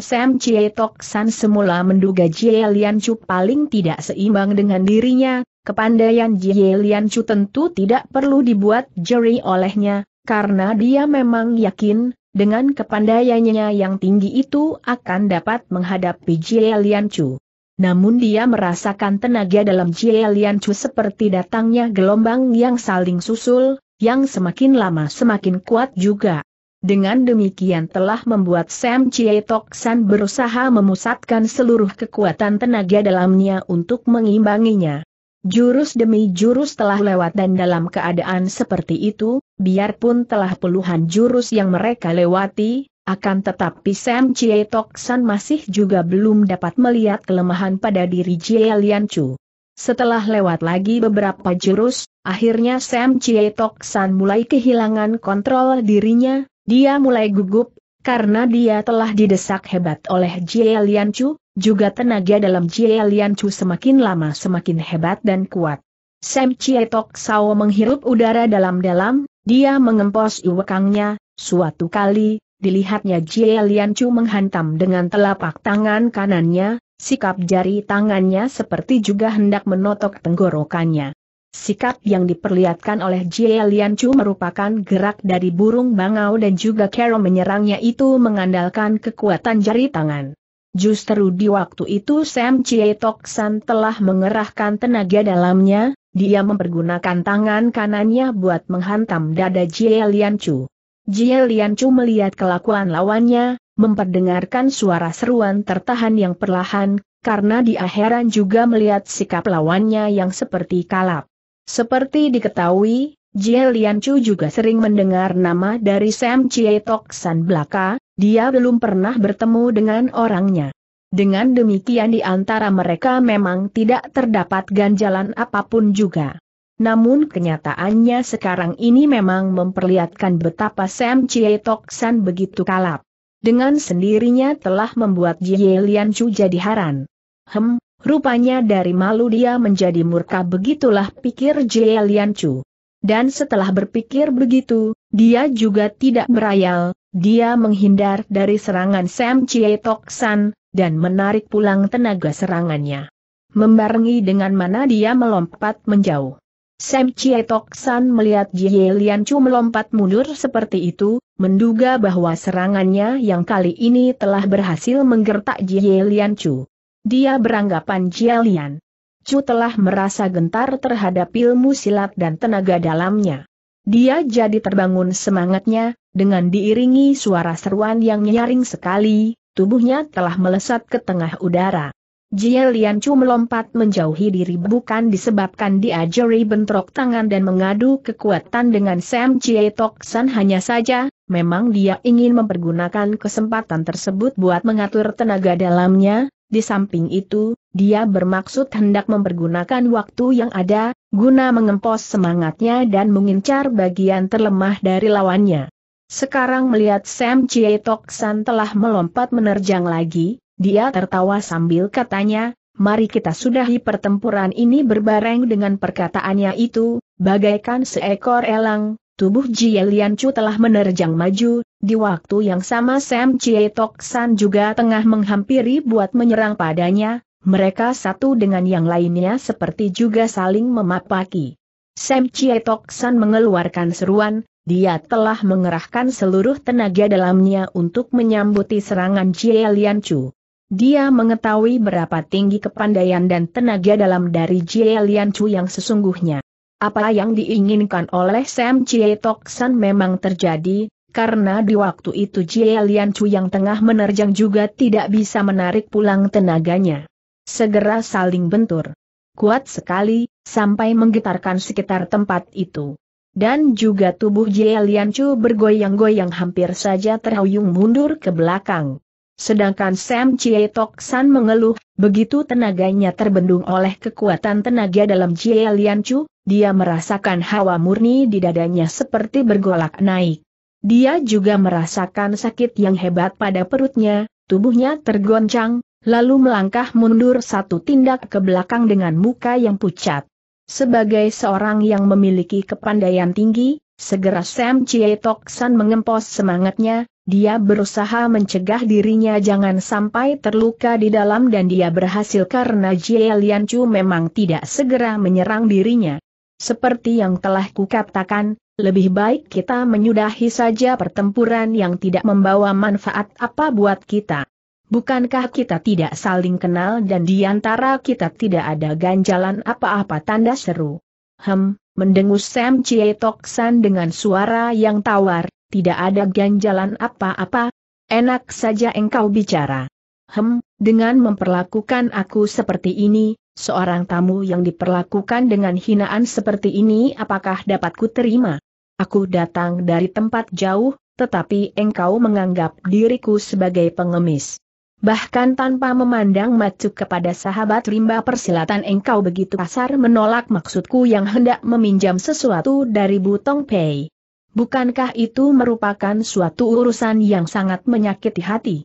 Sam Tok San semula menduga Jie Lian Chu paling tidak seimbang dengan dirinya, Kepandaian Jie Lian Chu tentu tidak perlu dibuat jeri olehnya, karena dia memang yakin, dengan kepandaiannya yang tinggi itu akan dapat menghadapi Jie Lian Chu. Namun dia merasakan tenaga dalam Jie Lian Chu seperti datangnya gelombang yang saling susul, yang semakin lama semakin kuat juga. Dengan demikian telah membuat Sam Chie Tok San berusaha memusatkan seluruh kekuatan tenaga dalamnya untuk mengimbanginya. Jurus demi jurus telah lewat dan dalam keadaan seperti itu, biarpun telah puluhan jurus yang mereka lewati, akan tetapi Sam Chie Tok San masih juga belum dapat melihat kelemahan pada diri Jie Lian Chu. Setelah lewat lagi beberapa jurus, akhirnya Sam Chie Tok San mulai kehilangan kontrol dirinya, dia mulai gugup, karena dia telah didesak hebat oleh Jie Lian Chu, juga tenaga dalam Cie Lian Chu semakin lama semakin hebat dan kuat. Sam Cie Tok Sao menghirup udara dalam-dalam, dia mengempos iwekangnya, suatu kali, dilihatnya Cie Lian Chu menghantam dengan telapak tangan kanannya, sikap jari tangannya seperti juga hendak menotok tenggorokannya. Sikap yang diperlihatkan oleh Jie Lian Chu merupakan gerak dari burung bangau dan juga Carol menyerangnya itu mengandalkan kekuatan jari tangan. Justru di waktu itu Sam Tok San telah mengerahkan tenaga dalamnya, dia mempergunakan tangan kanannya buat menghantam dada Jie Lian Chu. Jie Lian Chu melihat kelakuan lawannya, memperdengarkan suara seruan tertahan yang perlahan, karena dia heran juga melihat sikap lawannya yang seperti kalap. Seperti diketahui, Jie Lian Chu juga sering mendengar nama dari Sam Tok San belaka, dia belum pernah bertemu dengan orangnya. Dengan demikian di antara mereka memang tidak terdapat ganjalan apapun juga. Namun kenyataannya sekarang ini memang memperlihatkan betapa Sam Chie Tok San begitu kalap. Dengan sendirinya telah membuat Jie Lian Chu jadi haran. Hem, rupanya dari malu dia menjadi murka begitulah pikir Jie Lian Chu. Dan setelah berpikir begitu, dia juga tidak berayal, dia menghindar dari serangan Sam Chie Tok San, dan menarik pulang tenaga serangannya. Membarengi dengan mana dia melompat menjauh. Sam Chie Tok San melihat Jie Lian Chu melompat mundur seperti itu, menduga bahwa serangannya yang kali ini telah berhasil menggertak Jie Lian Chu. Dia beranggapan Jie Lian Chu telah merasa gentar terhadap ilmu silat dan tenaga dalamnya. Dia jadi terbangun semangatnya, dengan diiringi suara seruan yang nyaring sekali, tubuhnya telah melesat ke tengah udara. Jie Lian Chu melompat menjauhi diri bukan disebabkan diajari bentrok tangan dan mengadu kekuatan dengan Sam Chie Tok San hanya saja, memang dia ingin mempergunakan kesempatan tersebut buat mengatur tenaga dalamnya, di samping itu, dia bermaksud hendak mempergunakan waktu yang ada, guna mengempos semangatnya dan mengincar bagian terlemah dari lawannya. Sekarang melihat Sam Chie Tok San telah melompat menerjang lagi, dia tertawa sambil katanya, mari kita sudahi pertempuran ini berbareng dengan perkataannya itu, bagaikan seekor elang, tubuh Jie Lian Chu telah menerjang maju, di waktu yang sama Sam Chie Tok San juga tengah menghampiri buat menyerang padanya, mereka satu dengan yang lainnya seperti juga saling memapaki. Sam Tok San mengeluarkan seruan, dia telah mengerahkan seluruh tenaga dalamnya untuk menyambuti serangan Chie Lian Chu. Dia mengetahui berapa tinggi kepandaian dan tenaga dalam dari Chie Lian Chu yang sesungguhnya. Apa yang diinginkan oleh Sam Tok San memang terjadi, karena di waktu itu Chie Lian Chu yang tengah menerjang juga tidak bisa menarik pulang tenaganya segera saling bentur. Kuat sekali, sampai menggetarkan sekitar tempat itu. Dan juga tubuh Jie Lian Chu bergoyang-goyang hampir saja terhuyung mundur ke belakang. Sedangkan Sam Chie Tok San mengeluh, begitu tenaganya terbendung oleh kekuatan tenaga dalam Jie Lian Chu, dia merasakan hawa murni di dadanya seperti bergolak naik. Dia juga merasakan sakit yang hebat pada perutnya, tubuhnya tergoncang, lalu melangkah mundur satu tindak ke belakang dengan muka yang pucat. Sebagai seorang yang memiliki kepandaian tinggi, segera Sam Tok San mengempos semangatnya, dia berusaha mencegah dirinya jangan sampai terluka di dalam dan dia berhasil karena Jie Lian Chu memang tidak segera menyerang dirinya. Seperti yang telah kukatakan, lebih baik kita menyudahi saja pertempuran yang tidak membawa manfaat apa buat kita. Bukankah kita tidak saling kenal dan di antara kita tidak ada ganjalan apa-apa tanda seru? Hem, mendengus Sam Chie Toksan dengan suara yang tawar, tidak ada ganjalan apa-apa. Enak saja engkau bicara. Hem, dengan memperlakukan aku seperti ini, seorang tamu yang diperlakukan dengan hinaan seperti ini apakah dapat ku terima? Aku datang dari tempat jauh, tetapi engkau menganggap diriku sebagai pengemis. Bahkan tanpa memandang macu kepada sahabat rimba persilatan engkau begitu kasar menolak maksudku yang hendak meminjam sesuatu dari Butong Pei. Bukankah itu merupakan suatu urusan yang sangat menyakiti hati?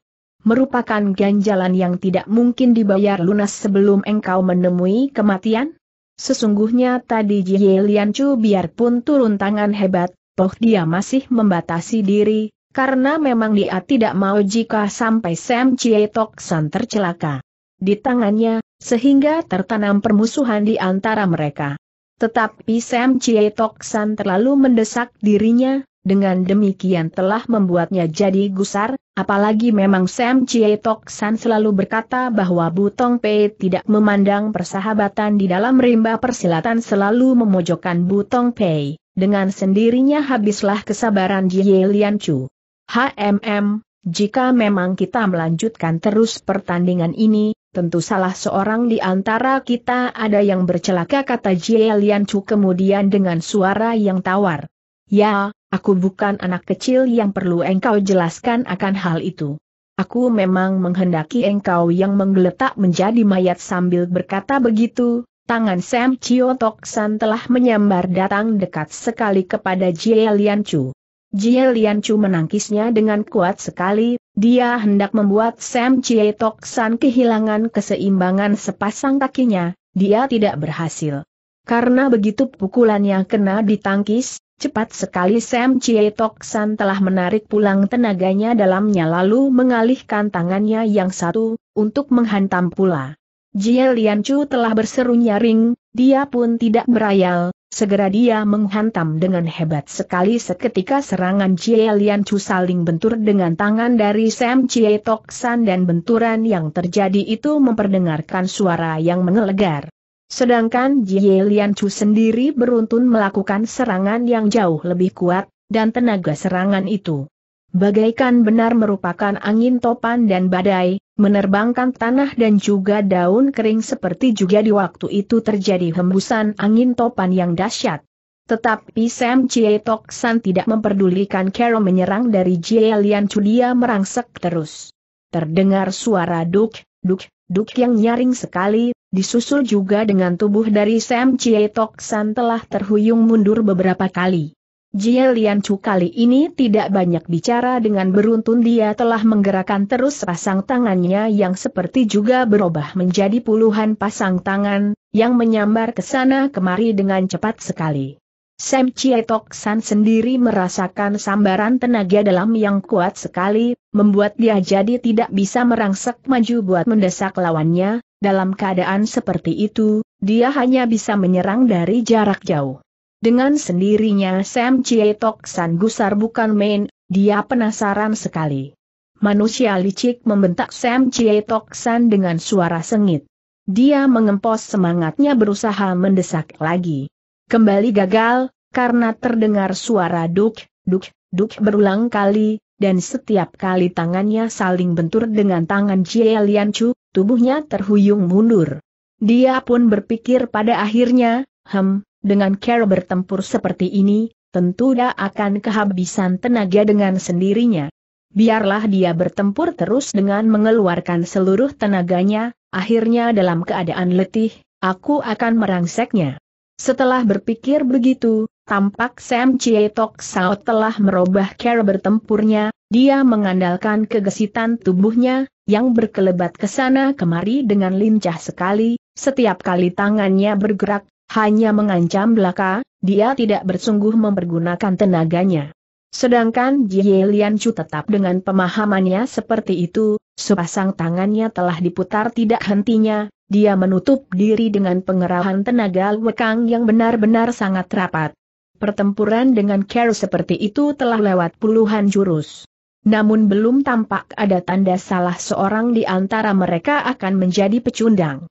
Merupakan ganjalan yang tidak mungkin dibayar lunas sebelum engkau menemui kematian? Sesungguhnya tadi Jie Lian Chu biarpun turun tangan hebat, toh dia masih membatasi diri, karena memang dia tidak mau jika sampai Sam Tok San tercelaka di tangannya, sehingga tertanam permusuhan di antara mereka. Tetapi Sam Tok San terlalu mendesak dirinya, dengan demikian telah membuatnya jadi gusar, apalagi memang Sam Tok San selalu berkata bahwa Butong Pei tidak memandang persahabatan di dalam rimba persilatan selalu memojokkan Butong Pei. Dengan sendirinya habislah kesabaran Jie Lian Chu. HMM, jika memang kita melanjutkan terus pertandingan ini, tentu salah seorang di antara kita ada yang bercelaka kata Jie Lian Chu kemudian dengan suara yang tawar. Ya, aku bukan anak kecil yang perlu engkau jelaskan akan hal itu. Aku memang menghendaki engkau yang menggeletak menjadi mayat sambil berkata begitu, tangan Sam Chio San telah menyambar datang dekat sekali kepada Jie Lian Chu. Jie Chu menangkisnya dengan kuat sekali, dia hendak membuat Sam Chie Tok San kehilangan keseimbangan sepasang kakinya, dia tidak berhasil. Karena begitu pukulan yang kena ditangkis, cepat sekali Sam Chie Tok San telah menarik pulang tenaganya dalamnya lalu mengalihkan tangannya yang satu, untuk menghantam pula. Jie Chu telah berseru nyaring, dia pun tidak berayal, segera dia menghantam dengan hebat sekali seketika serangan Chie Lian Chu saling bentur dengan tangan dari Sam Chie Tok San dan benturan yang terjadi itu memperdengarkan suara yang mengelegar. Sedangkan Jie Lian Chu sendiri beruntun melakukan serangan yang jauh lebih kuat, dan tenaga serangan itu bagaikan benar merupakan angin topan dan badai, menerbangkan tanah dan juga daun kering seperti juga di waktu itu terjadi hembusan angin topan yang dahsyat. Tetapi Sam Chie Tok San tidak memperdulikan Carol menyerang dari Jie Lian Chu merangsek terus. Terdengar suara duk, duk, duk yang nyaring sekali, disusul juga dengan tubuh dari Sam Chie Tok San telah terhuyung mundur beberapa kali. Jie Lian Chu kali ini tidak banyak bicara dengan beruntun dia telah menggerakkan terus pasang tangannya yang seperti juga berubah menjadi puluhan pasang tangan, yang menyambar ke sana kemari dengan cepat sekali. Sam Tok San sendiri merasakan sambaran tenaga dalam yang kuat sekali, membuat dia jadi tidak bisa merangsek maju buat mendesak lawannya, dalam keadaan seperti itu, dia hanya bisa menyerang dari jarak jauh. Dengan sendirinya Sam Tok San Gusar bukan main, dia penasaran sekali. Manusia licik membentak Sam Tok San dengan suara sengit. Dia mengempos semangatnya berusaha mendesak lagi. Kembali gagal, karena terdengar suara duk, duk, duk berulang kali, dan setiap kali tangannya saling bentur dengan tangan Cie Lian Chu, tubuhnya terhuyung mundur. Dia pun berpikir pada akhirnya, hem, dengan cara bertempur seperti ini, tentu dia akan kehabisan tenaga dengan sendirinya. Biarlah dia bertempur terus dengan mengeluarkan seluruh tenaganya, akhirnya dalam keadaan letih, aku akan merangseknya. Setelah berpikir begitu, tampak Sam Tok Sao telah merubah cara bertempurnya, dia mengandalkan kegesitan tubuhnya, yang berkelebat ke sana kemari dengan lincah sekali, setiap kali tangannya bergerak, hanya mengancam belaka, dia tidak bersungguh mempergunakan tenaganya. Sedangkan Jie Lian Chu tetap dengan pemahamannya seperti itu, sepasang tangannya telah diputar tidak hentinya, dia menutup diri dengan pengerahan tenaga lekang yang benar-benar sangat rapat. Pertempuran dengan care seperti itu telah lewat puluhan jurus. Namun belum tampak ada tanda salah seorang di antara mereka akan menjadi pecundang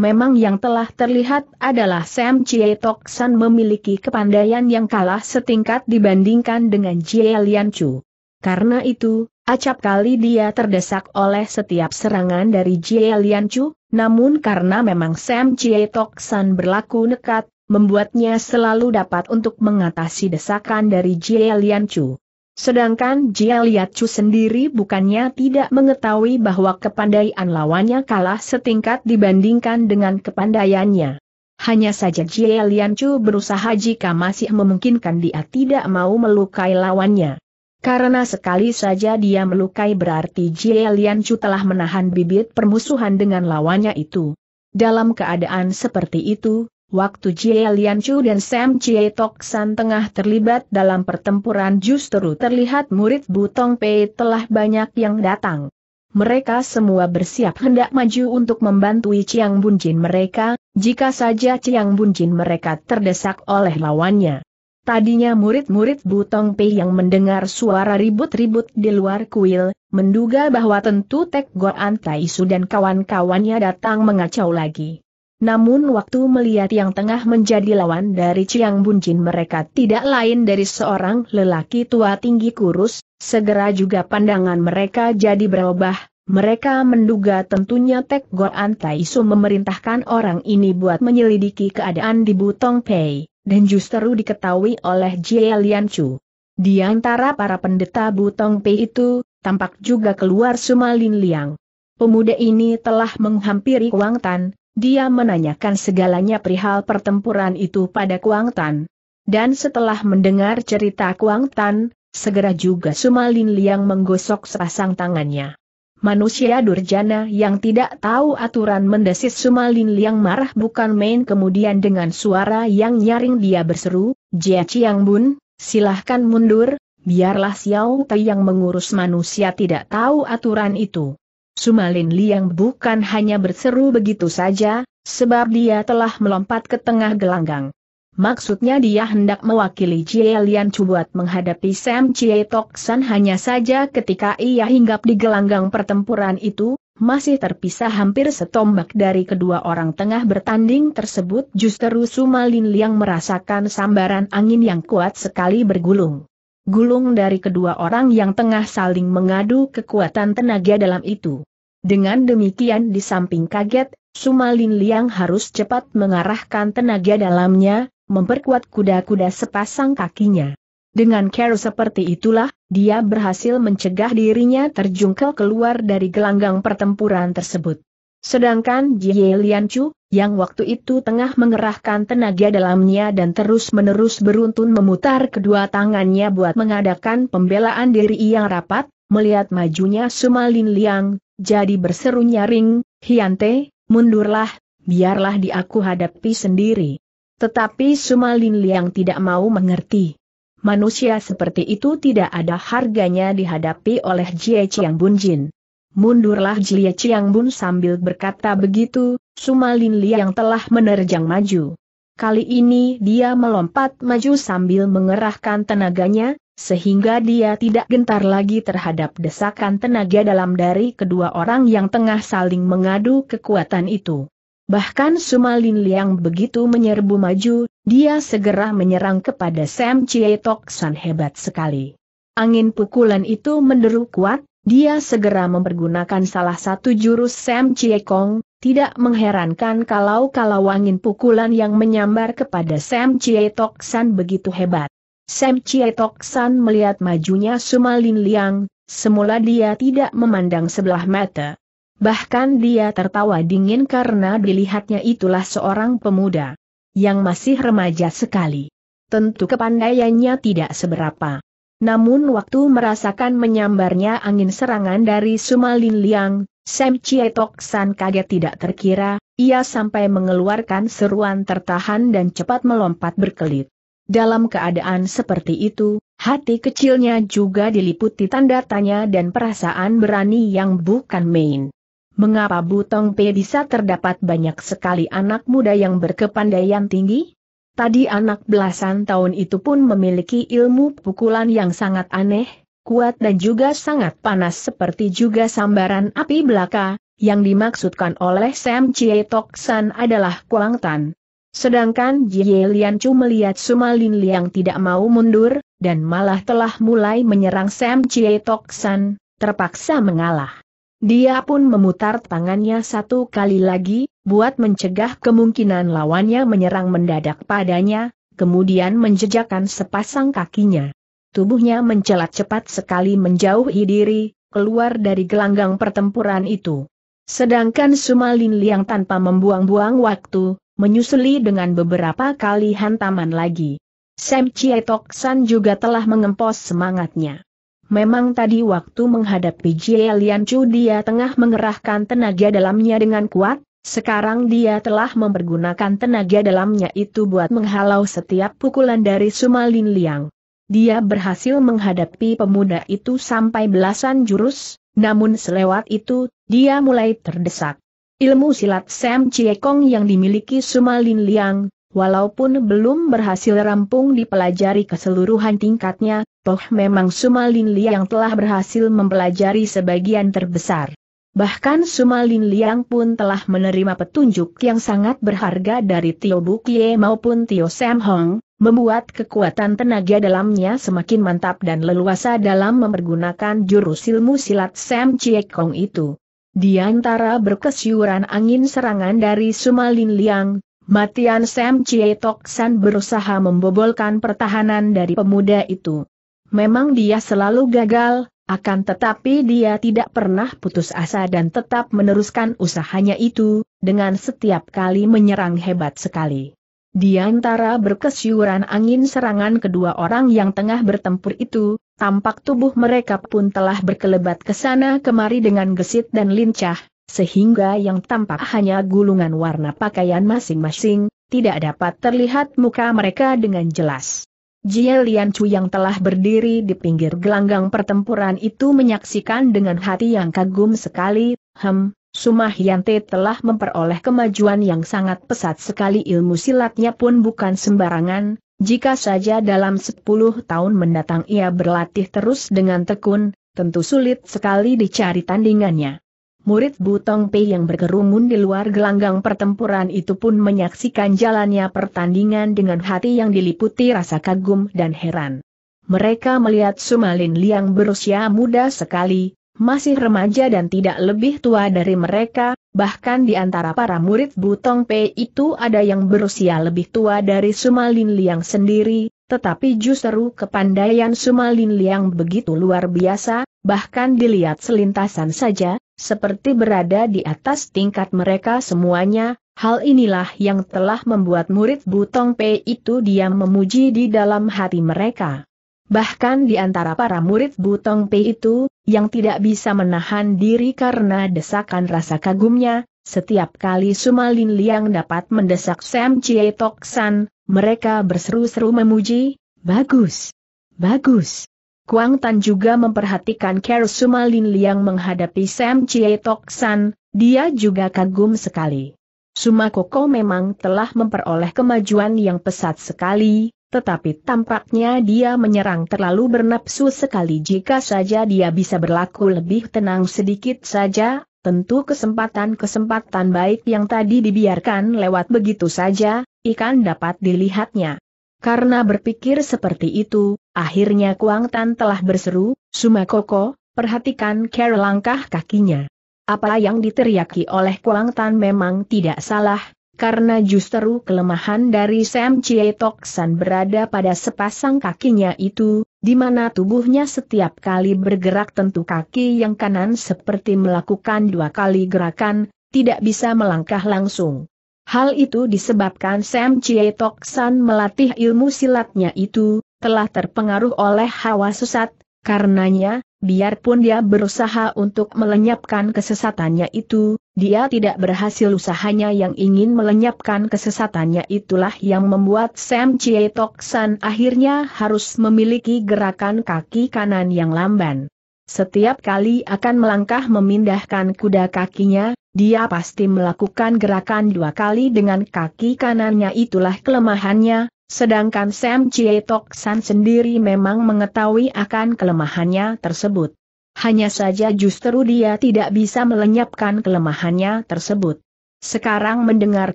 memang yang telah terlihat adalah Sam Chie Tok San memiliki kepandaian yang kalah setingkat dibandingkan dengan Jie Lian Chu. Karena itu, acap kali dia terdesak oleh setiap serangan dari Jie Lian Chu, namun karena memang Sam Chie Tok San berlaku nekat, membuatnya selalu dapat untuk mengatasi desakan dari Jie Lian Chu. Sedangkan Jia Chu sendiri bukannya tidak mengetahui bahwa kepandaian lawannya kalah setingkat dibandingkan dengan kepandaiannya. Hanya saja Jia Chu berusaha jika masih memungkinkan dia tidak mau melukai lawannya. Karena sekali saja dia melukai berarti Jia Chu telah menahan bibit permusuhan dengan lawannya itu. Dalam keadaan seperti itu, Waktu Jie Chu dan Sam Jie Tok San tengah terlibat dalam pertempuran justru terlihat murid Butong Pei telah banyak yang datang. Mereka semua bersiap hendak maju untuk membantu Ciang Bunjin mereka, jika saja Ciang Bunjin mereka terdesak oleh lawannya. Tadinya murid-murid Butong Pei yang mendengar suara ribut-ribut di luar kuil, menduga bahwa tentu Tek Goan Taisu dan kawan-kawannya datang mengacau lagi. Namun waktu melihat yang tengah menjadi lawan dari Ciang Bunjin mereka tidak lain dari seorang lelaki tua tinggi kurus, segera juga pandangan mereka jadi berubah, mereka menduga tentunya Tek Goan Taisu memerintahkan orang ini buat menyelidiki keadaan di Butong Pei, dan justru diketahui oleh Jie Lian Chu. Di antara para pendeta Butong Pei itu, tampak juga keluar Sumalin Liang. Pemuda ini telah menghampiri Wang Tan, dia menanyakan segalanya perihal pertempuran itu pada Kuang Tan. Dan setelah mendengar cerita Kuang Tan, segera juga Sumalin Liang menggosok sepasang tangannya. Manusia durjana yang tidak tahu aturan mendesis Sumalin Liang marah bukan main kemudian dengan suara yang nyaring dia berseru, Jia Chiang Bun, silahkan mundur, biarlah Xiao Tai yang mengurus manusia tidak tahu aturan itu. Sumalin Liang bukan hanya berseru begitu saja, sebab dia telah melompat ke tengah gelanggang. Maksudnya dia hendak mewakili Cie Lian Chu buat menghadapi Sam Cie Tok San hanya saja ketika ia hinggap di gelanggang pertempuran itu, masih terpisah hampir setombak dari kedua orang tengah bertanding tersebut justru Sumalin Liang merasakan sambaran angin yang kuat sekali bergulung. Gulung dari kedua orang yang tengah saling mengadu kekuatan tenaga dalam itu. Dengan demikian di samping kaget, Sumalin Liang harus cepat mengarahkan tenaga dalamnya, memperkuat kuda-kuda sepasang kakinya. Dengan care seperti itulah, dia berhasil mencegah dirinya terjungkel keluar dari gelanggang pertempuran tersebut. Sedangkan Jie Chu, yang waktu itu tengah mengerahkan tenaga dalamnya dan terus-menerus beruntun memutar kedua tangannya buat mengadakan pembelaan diri yang rapat, Melihat majunya Sumalin Liang, jadi berseru nyaring, Hiante, mundurlah, biarlah di aku hadapi sendiri. Tetapi Sumalin Liang tidak mau mengerti. Manusia seperti itu tidak ada harganya dihadapi oleh Jie Chiang Bun Jin. Mundurlah Jie Chiang Bun sambil berkata begitu, Sumalin Liang telah menerjang maju. Kali ini dia melompat maju sambil mengerahkan tenaganya, sehingga dia tidak gentar lagi terhadap desakan tenaga dalam dari kedua orang yang tengah saling mengadu kekuatan itu. Bahkan Sumalin Liang begitu menyerbu maju, dia segera menyerang kepada Sam Chie Tok San hebat sekali. Angin pukulan itu menderu kuat, dia segera mempergunakan salah satu jurus Sam Chie Kong, tidak mengherankan kalau-kalau angin pukulan yang menyambar kepada Sam Chie Tok San begitu hebat. Sam Tok San melihat majunya Sumalin Liang, semula dia tidak memandang sebelah mata. Bahkan dia tertawa dingin karena dilihatnya itulah seorang pemuda yang masih remaja sekali. Tentu kepandaiannya tidak seberapa. Namun waktu merasakan menyambarnya angin serangan dari Sumalin Liang, Sam Tok San kaget tidak terkira, ia sampai mengeluarkan seruan tertahan dan cepat melompat berkelit. Dalam keadaan seperti itu, hati kecilnya juga diliputi tanda tanya dan perasaan berani yang bukan main. Mengapa Butong P bisa terdapat banyak sekali anak muda yang berkepandaian tinggi? Tadi anak belasan tahun itu pun memiliki ilmu pukulan yang sangat aneh, kuat dan juga sangat panas seperti juga sambaran api belaka, yang dimaksudkan oleh Sam Chie Tok San adalah Kuang Tan. Sedangkan Jie Lian Chu melihat Sumalin Liang tidak mau mundur, dan malah telah mulai menyerang Sam Chie Tok San, terpaksa mengalah. Dia pun memutar tangannya satu kali lagi, buat mencegah kemungkinan lawannya menyerang mendadak padanya, kemudian menjejakkan sepasang kakinya. Tubuhnya mencelat cepat sekali menjauhi diri, keluar dari gelanggang pertempuran itu. Sedangkan Sumalin Liang tanpa membuang-buang waktu, menyusuli dengan beberapa kali hantaman lagi. Sam Tok San juga telah mengempos semangatnya. Memang tadi waktu menghadapi Jie Lian Chu dia tengah mengerahkan tenaga dalamnya dengan kuat, sekarang dia telah mempergunakan tenaga dalamnya itu buat menghalau setiap pukulan dari Sumalin Liang. Dia berhasil menghadapi pemuda itu sampai belasan jurus, namun selewat itu, dia mulai terdesak. Ilmu silat Sam kong yang dimiliki Sumalin Liang, walaupun belum berhasil rampung dipelajari keseluruhan tingkatnya, toh memang Sumalin Liang telah berhasil mempelajari sebagian terbesar. Bahkan Sumalin Liang pun telah menerima petunjuk yang sangat berharga dari Tio Bukie maupun Tio Sam Hong, membuat kekuatan tenaga dalamnya semakin mantap dan leluasa dalam mempergunakan jurus ilmu silat Sam kong itu. Di antara berkesyuran angin serangan dari Sumalin Liang, Matian Sam Chie Tok San berusaha membobolkan pertahanan dari pemuda itu. Memang dia selalu gagal, akan tetapi dia tidak pernah putus asa dan tetap meneruskan usahanya itu, dengan setiap kali menyerang hebat sekali. Di antara berkesyuran angin serangan kedua orang yang tengah bertempur itu, tampak tubuh mereka pun telah berkelebat ke sana kemari dengan gesit dan lincah, sehingga yang tampak hanya gulungan warna pakaian masing-masing, tidak dapat terlihat muka mereka dengan jelas. Jie Lian Chu yang telah berdiri di pinggir gelanggang pertempuran itu menyaksikan dengan hati yang kagum sekali, hem, Sumahyante telah memperoleh kemajuan yang sangat pesat sekali ilmu silatnya pun bukan sembarangan, jika saja dalam 10 tahun mendatang ia berlatih terus dengan tekun, tentu sulit sekali dicari tandingannya. Murid Butong Pei yang berkerumun di luar gelanggang pertempuran itu pun menyaksikan jalannya pertandingan dengan hati yang diliputi rasa kagum dan heran. Mereka melihat Sumalin Liang berusia muda sekali, masih remaja dan tidak lebih tua dari mereka, bahkan di antara para murid Butong Pei itu ada yang berusia lebih tua dari Sumalin Liang sendiri, tetapi justru kepandaian Sumalin Liang begitu luar biasa, bahkan dilihat selintasan saja, seperti berada di atas tingkat mereka semuanya, hal inilah yang telah membuat murid Butong Pei itu diam memuji di dalam hati mereka. Bahkan di antara para murid Butong Pei itu, yang tidak bisa menahan diri karena desakan rasa kagumnya, setiap kali Sumalin Liang dapat mendesak Sam Chie Tok San, mereka berseru-seru memuji, Bagus! Bagus! Kuang Tan juga memperhatikan care Sumalin Liang menghadapi Sam Chie Tok San, dia juga kagum sekali. Sumakoko memang telah memperoleh kemajuan yang pesat sekali, tetapi tampaknya dia menyerang terlalu bernafsu sekali jika saja dia bisa berlaku lebih tenang sedikit saja, tentu kesempatan-kesempatan baik yang tadi dibiarkan lewat begitu saja, ikan dapat dilihatnya. Karena berpikir seperti itu, akhirnya Kuang Tan telah berseru, Sumakoko, perhatikan care langkah kakinya. Apa yang diteriaki oleh Kuang Tan memang tidak salah, karena justru kelemahan dari Sam Chie Tok San berada pada sepasang kakinya itu, di mana tubuhnya setiap kali bergerak tentu kaki yang kanan seperti melakukan dua kali gerakan, tidak bisa melangkah langsung. Hal itu disebabkan Sam Chie Tok San melatih ilmu silatnya itu, telah terpengaruh oleh hawa sesat, karenanya, biarpun dia berusaha untuk melenyapkan kesesatannya itu, dia tidak berhasil usahanya yang ingin melenyapkan kesesatannya itulah yang membuat Sam Chie Tok San akhirnya harus memiliki gerakan kaki kanan yang lamban. Setiap kali akan melangkah memindahkan kuda kakinya, dia pasti melakukan gerakan dua kali dengan kaki kanannya itulah kelemahannya, Sedangkan Sam Chie Tok San sendiri memang mengetahui akan kelemahannya tersebut. Hanya saja justru dia tidak bisa melenyapkan kelemahannya tersebut. Sekarang mendengar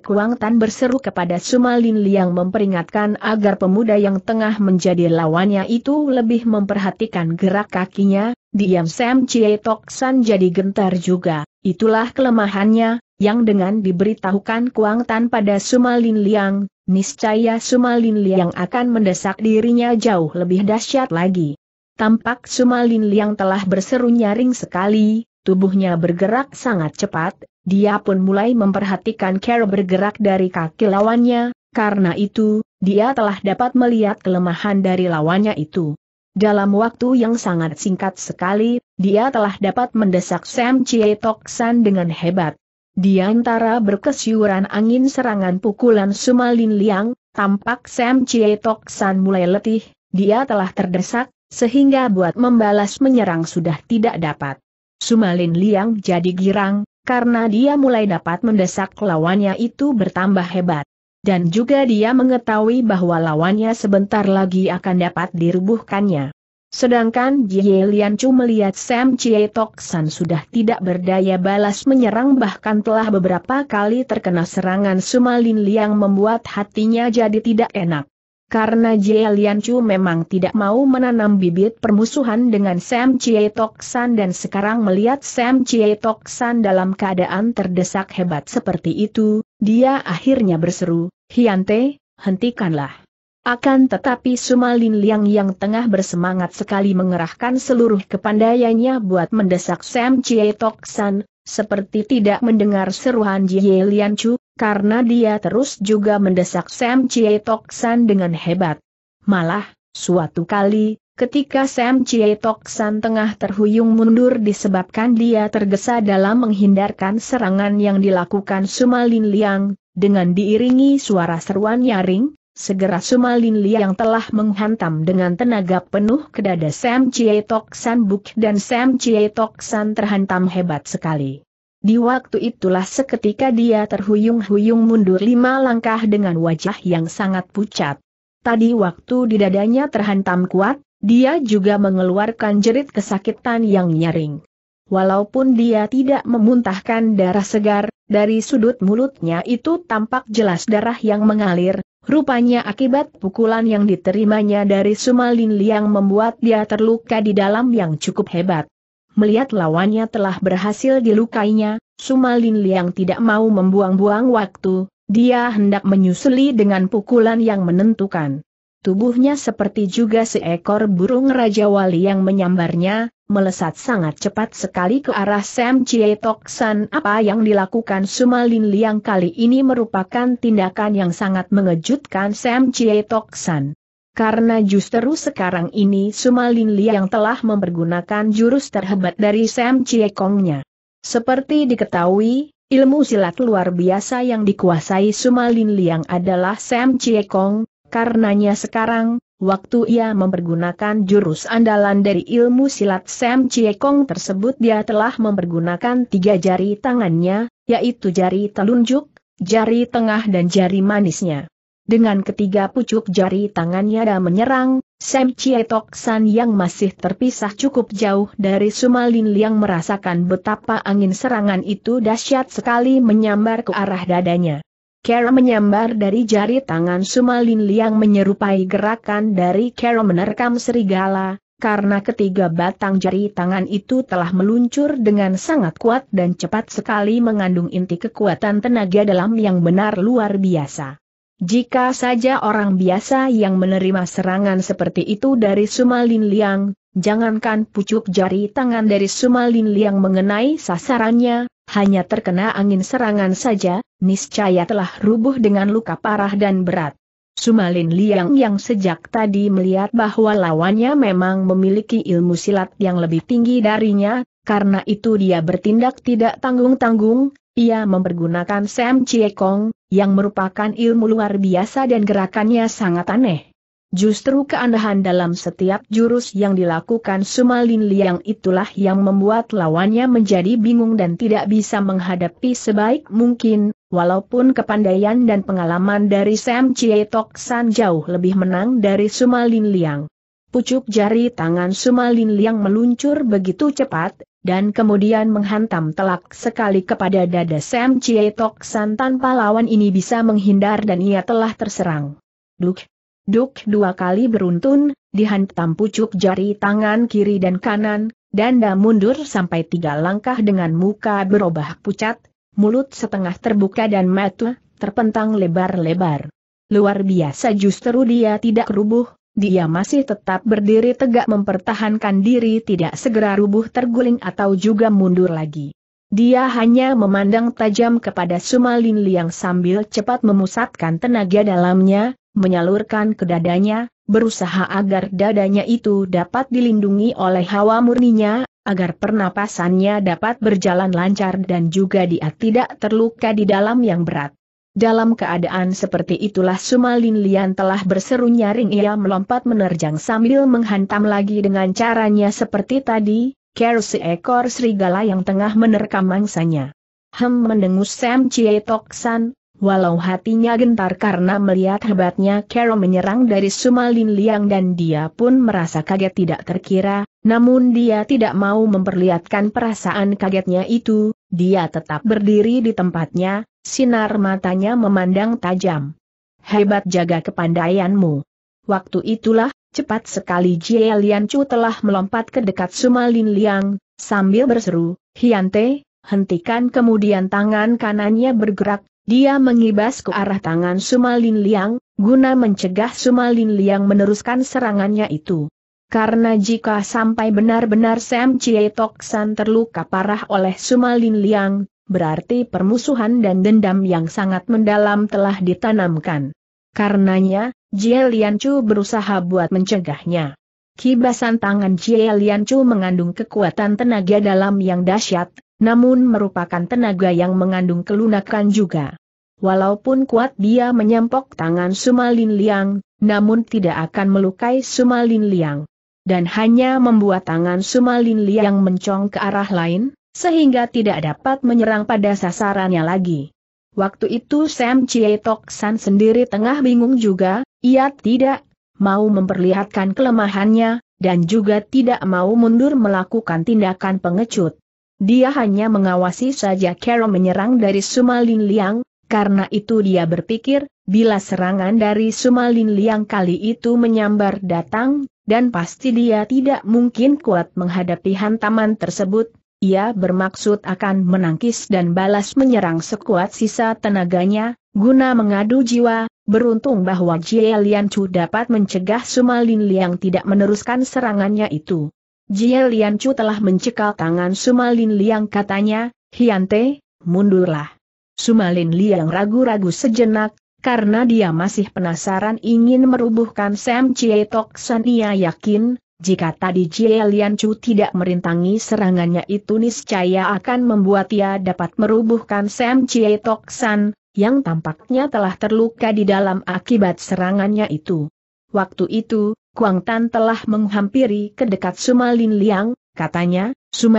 Kuang Tan berseru kepada Sumalin Liang memperingatkan agar pemuda yang tengah menjadi lawannya itu lebih memperhatikan gerak kakinya, diam Sam Chie Tok San jadi gentar juga, itulah kelemahannya, yang dengan diberitahukan Kuang Tan pada Sumalin Liang, niscaya Sumalin Liang akan mendesak dirinya jauh lebih dahsyat lagi. Tampak Sumalin Liang telah berseru nyaring sekali, tubuhnya bergerak sangat cepat, dia pun mulai memperhatikan Carol bergerak dari kaki lawannya, karena itu, dia telah dapat melihat kelemahan dari lawannya itu. Dalam waktu yang sangat singkat sekali, dia telah dapat mendesak Sam Chie Tok San dengan hebat. Di antara berkesyuran angin serangan pukulan Sumalin Liang, tampak Sam Chie Tok San mulai letih, dia telah terdesak, sehingga buat membalas menyerang sudah tidak dapat. Sumalin Liang jadi girang, karena dia mulai dapat mendesak lawannya itu bertambah hebat. Dan juga dia mengetahui bahwa lawannya sebentar lagi akan dapat dirubuhkannya. Sedangkan Jie Lian Chu melihat Sam Chie Tok San sudah tidak berdaya balas menyerang bahkan telah beberapa kali terkena serangan Lin Liang membuat hatinya jadi tidak enak. Karena Jie Lian Chu memang tidak mau menanam bibit permusuhan dengan Sam Chie Tok San dan sekarang melihat Sam Chie Tok San dalam keadaan terdesak hebat seperti itu, dia akhirnya berseru, Hiante, hentikanlah. Akan tetapi Sumalin Liang yang tengah bersemangat sekali mengerahkan seluruh kepandaiannya buat mendesak Sam Chie Tok San, seperti tidak mendengar seruan Jie Lian Chu, karena dia terus juga mendesak Sam Chie Tok San dengan hebat. Malah, suatu kali, ketika Sam Chie Tok San tengah terhuyung mundur disebabkan dia tergesa dalam menghindarkan serangan yang dilakukan Sumalin Liang, dengan diiringi suara seruan nyaring, Segera Sumalin Li yang telah menghantam dengan tenaga penuh ke dada Sam Chie Tok San Buk dan Sam Chie Tok San terhantam hebat sekali. Di waktu itulah seketika dia terhuyung-huyung mundur lima langkah dengan wajah yang sangat pucat. Tadi waktu di dadanya terhantam kuat, dia juga mengeluarkan jerit kesakitan yang nyaring. Walaupun dia tidak memuntahkan darah segar, dari sudut mulutnya itu tampak jelas darah yang mengalir, Rupanya akibat pukulan yang diterimanya dari Sumalin Liang membuat dia terluka di dalam yang cukup hebat. Melihat lawannya telah berhasil dilukainya, Sumalin Liang tidak mau membuang-buang waktu, dia hendak menyusuli dengan pukulan yang menentukan. Tubuhnya seperti juga seekor burung Raja Wali yang menyambarnya, melesat sangat cepat sekali ke arah Sam Chie Tok San. Apa yang dilakukan Sumalin Liang kali ini merupakan tindakan yang sangat mengejutkan Sam Chie Tok San. Karena justru sekarang ini Sumalin Liang telah mempergunakan jurus terhebat dari Sam Chie Kongnya. Seperti diketahui, ilmu silat luar biasa yang dikuasai Sumalin Liang adalah Sam Chie Kong, karenanya sekarang, Waktu ia mempergunakan jurus andalan dari ilmu silat Sam Kong tersebut dia telah mempergunakan tiga jari tangannya, yaitu jari telunjuk, jari tengah dan jari manisnya. Dengan ketiga pucuk jari tangannya dan menyerang, Sam Tok San yang masih terpisah cukup jauh dari Sumalin Liang merasakan betapa angin serangan itu dahsyat sekali menyambar ke arah dadanya. Kera menyambar dari jari tangan Sumalin Liang menyerupai gerakan dari Kera menerkam serigala, karena ketiga batang jari tangan itu telah meluncur dengan sangat kuat dan cepat sekali mengandung inti kekuatan tenaga dalam yang benar luar biasa. Jika saja orang biasa yang menerima serangan seperti itu dari Sumalin Liang, jangankan pucuk jari tangan dari Sumalin Liang mengenai sasarannya, hanya terkena angin serangan saja, niscaya telah rubuh dengan luka parah dan berat. Sumalin Liang yang sejak tadi melihat bahwa lawannya memang memiliki ilmu silat yang lebih tinggi darinya, karena itu dia bertindak tidak tanggung-tanggung, ia mempergunakan Sam kong, yang merupakan ilmu luar biasa dan gerakannya sangat aneh. Justru keandahan dalam setiap jurus yang dilakukan Sumalin Liang itulah yang membuat lawannya menjadi bingung dan tidak bisa menghadapi sebaik mungkin, walaupun kepandaian dan pengalaman dari Sam Chie Tok San jauh lebih menang dari Sumalin Liang. Pucuk jari tangan Sumalin Liang meluncur begitu cepat, dan kemudian menghantam telak sekali kepada dada Sam Chie Tok San tanpa lawan ini bisa menghindar dan ia telah terserang. Duk, duk dua kali beruntun, dihantam pucuk jari tangan kiri dan kanan, danda mundur sampai tiga langkah dengan muka berubah pucat, mulut setengah terbuka dan mata terpentang lebar-lebar. Luar biasa justru dia tidak rubuh, dia masih tetap berdiri tegak mempertahankan diri tidak segera rubuh terguling atau juga mundur lagi. Dia hanya memandang tajam kepada Sumalin Liang sambil cepat memusatkan tenaga dalamnya, menyalurkan ke dadanya, berusaha agar dadanya itu dapat dilindungi oleh hawa murninya, agar pernapasannya dapat berjalan lancar dan juga dia tidak terluka di dalam yang berat. Dalam keadaan seperti itulah Sumalin Lian telah berseru nyaring ia melompat menerjang sambil menghantam lagi dengan caranya seperti tadi, care seekor serigala yang tengah menerkam mangsanya. Hem mendengus Sam Chie Tok San, Walau hatinya gentar karena melihat hebatnya Carol menyerang dari Sumalin Liang dan dia pun merasa kaget tidak terkira, namun dia tidak mau memperlihatkan perasaan kagetnya itu, dia tetap berdiri di tempatnya, sinar matanya memandang tajam. Hebat jaga kepandaianmu. Waktu itulah, cepat sekali Jie Lian Chu telah melompat ke dekat Sumalin Liang, sambil berseru, Hiante, hentikan kemudian tangan kanannya bergerak, dia mengibas ke arah tangan Sumalin Liang, guna mencegah Sumalin Liang meneruskan serangannya itu. Karena jika sampai benar-benar Sam Chie Tok San terluka parah oleh Sumalin Liang, berarti permusuhan dan dendam yang sangat mendalam telah ditanamkan. Karenanya, Jie Lian Chu berusaha buat mencegahnya. Kibasan tangan Jie Lian Chu mengandung kekuatan tenaga dalam yang dahsyat, namun merupakan tenaga yang mengandung kelunakan juga. Walaupun kuat dia menyempok tangan Sumalin Liang, namun tidak akan melukai Sumalin Liang. Dan hanya membuat tangan Sumalin Liang mencong ke arah lain, sehingga tidak dapat menyerang pada sasarannya lagi. Waktu itu Sam Chie Tok San sendiri tengah bingung juga, ia tidak mau memperlihatkan kelemahannya, dan juga tidak mau mundur melakukan tindakan pengecut. Dia hanya mengawasi saja Carol menyerang dari Sumalin Liang, karena itu dia berpikir, bila serangan dari Sumalin Liang kali itu menyambar datang, dan pasti dia tidak mungkin kuat menghadapi hantaman tersebut, ia bermaksud akan menangkis dan balas menyerang sekuat sisa tenaganya, guna mengadu jiwa, beruntung bahwa Jie Lian Chu dapat mencegah Sumalin Liang tidak meneruskan serangannya itu. Jie Lian telah mencekal tangan Sumalin Liang katanya, Hiante, mundurlah. Sumalin Liang ragu-ragu sejenak, karena dia masih penasaran ingin merubuhkan Sam Chie Tok San ia yakin, jika tadi Jie Lian tidak merintangi serangannya itu niscaya akan membuat ia dapat merubuhkan Sam Chie Tok San, yang tampaknya telah terluka di dalam akibat serangannya itu. Waktu itu, Kuang Tan telah menghampiri ke dekat Lin Liang, katanya,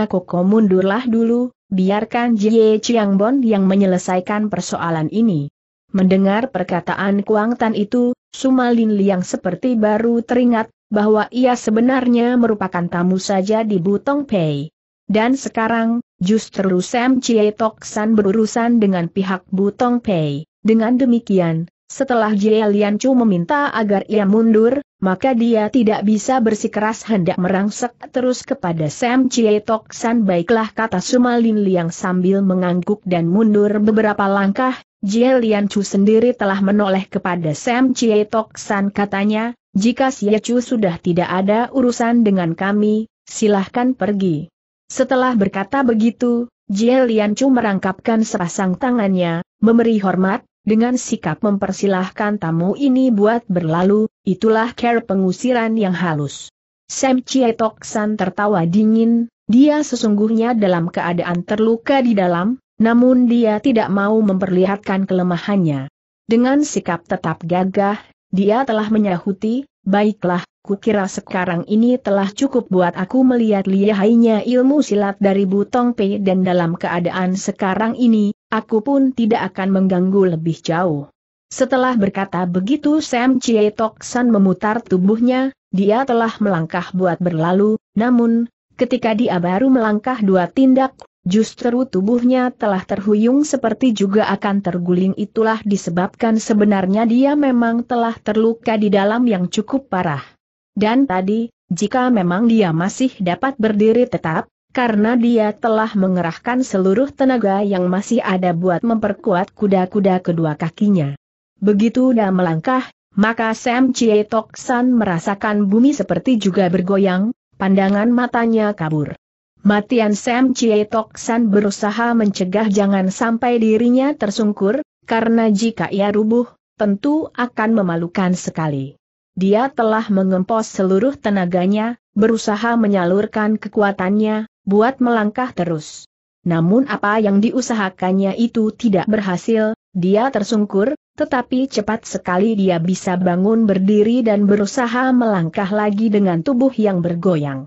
Koko mundurlah dulu, biarkan Jie Bon yang menyelesaikan persoalan ini. Mendengar perkataan Kuang Tan itu, Suma Lin Liang seperti baru teringat, bahwa ia sebenarnya merupakan tamu saja di Butong Pei. Dan sekarang, justru Sam Chie Tok San berurusan dengan pihak Butong Pei. Dengan demikian, setelah Jie Lian Chu meminta agar ia mundur, maka dia tidak bisa bersikeras hendak merangsek terus kepada Sam Chie Tok San baiklah kata Sumalin Liang sambil mengangguk dan mundur beberapa langkah, Jie Lian Chu sendiri telah menoleh kepada Sam Chie Tok San katanya, jika Xie Chu sudah tidak ada urusan dengan kami, silahkan pergi. Setelah berkata begitu, Jie Lian Chu merangkapkan sepasang tangannya, memberi hormat, dengan sikap mempersilahkan tamu ini buat berlalu, itulah care pengusiran yang halus. Sam Tok San tertawa dingin, dia sesungguhnya dalam keadaan terluka di dalam, namun dia tidak mau memperlihatkan kelemahannya. Dengan sikap tetap gagah, dia telah menyahuti, baiklah, kukira sekarang ini telah cukup buat aku melihat lihainya ilmu silat dari Butong Pei dan dalam keadaan sekarang ini, aku pun tidak akan mengganggu lebih jauh. Setelah berkata begitu Sam Chie Tok San memutar tubuhnya, dia telah melangkah buat berlalu, namun, ketika dia baru melangkah dua tindak, Justru tubuhnya telah terhuyung seperti juga akan terguling itulah disebabkan sebenarnya dia memang telah terluka di dalam yang cukup parah. Dan tadi, jika memang dia masih dapat berdiri tetap, karena dia telah mengerahkan seluruh tenaga yang masih ada buat memperkuat kuda-kuda kedua kakinya. Begitu dia melangkah, maka Sam Chie Tok San merasakan bumi seperti juga bergoyang, pandangan matanya kabur. Matian Sam Chie Tok San berusaha mencegah jangan sampai dirinya tersungkur, karena jika ia rubuh, tentu akan memalukan sekali. Dia telah mengempos seluruh tenaganya, berusaha menyalurkan kekuatannya, buat melangkah terus. Namun apa yang diusahakannya itu tidak berhasil, dia tersungkur, tetapi cepat sekali dia bisa bangun berdiri dan berusaha melangkah lagi dengan tubuh yang bergoyang.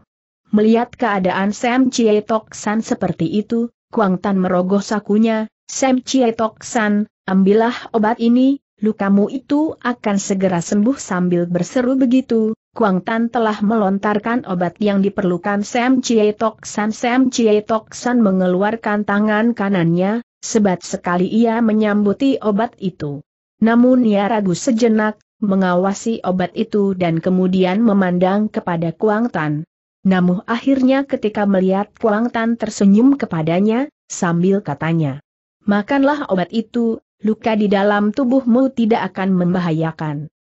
Melihat keadaan Sam Tok San seperti itu, Kuang Tan merogoh sakunya, Sam Tok San, ambillah obat ini, lukamu itu akan segera sembuh sambil berseru begitu. Kuang Tan telah melontarkan obat yang diperlukan Sam Tok San. Sam Tok San mengeluarkan tangan kanannya, sebat sekali ia menyambuti obat itu. Namun ia ragu sejenak, mengawasi obat itu dan kemudian memandang kepada Kuang Tan. Namun akhirnya ketika melihat Kuang Tan tersenyum kepadanya, sambil katanya, Makanlah obat itu, luka di dalam tubuhmu tidak akan membahayakan.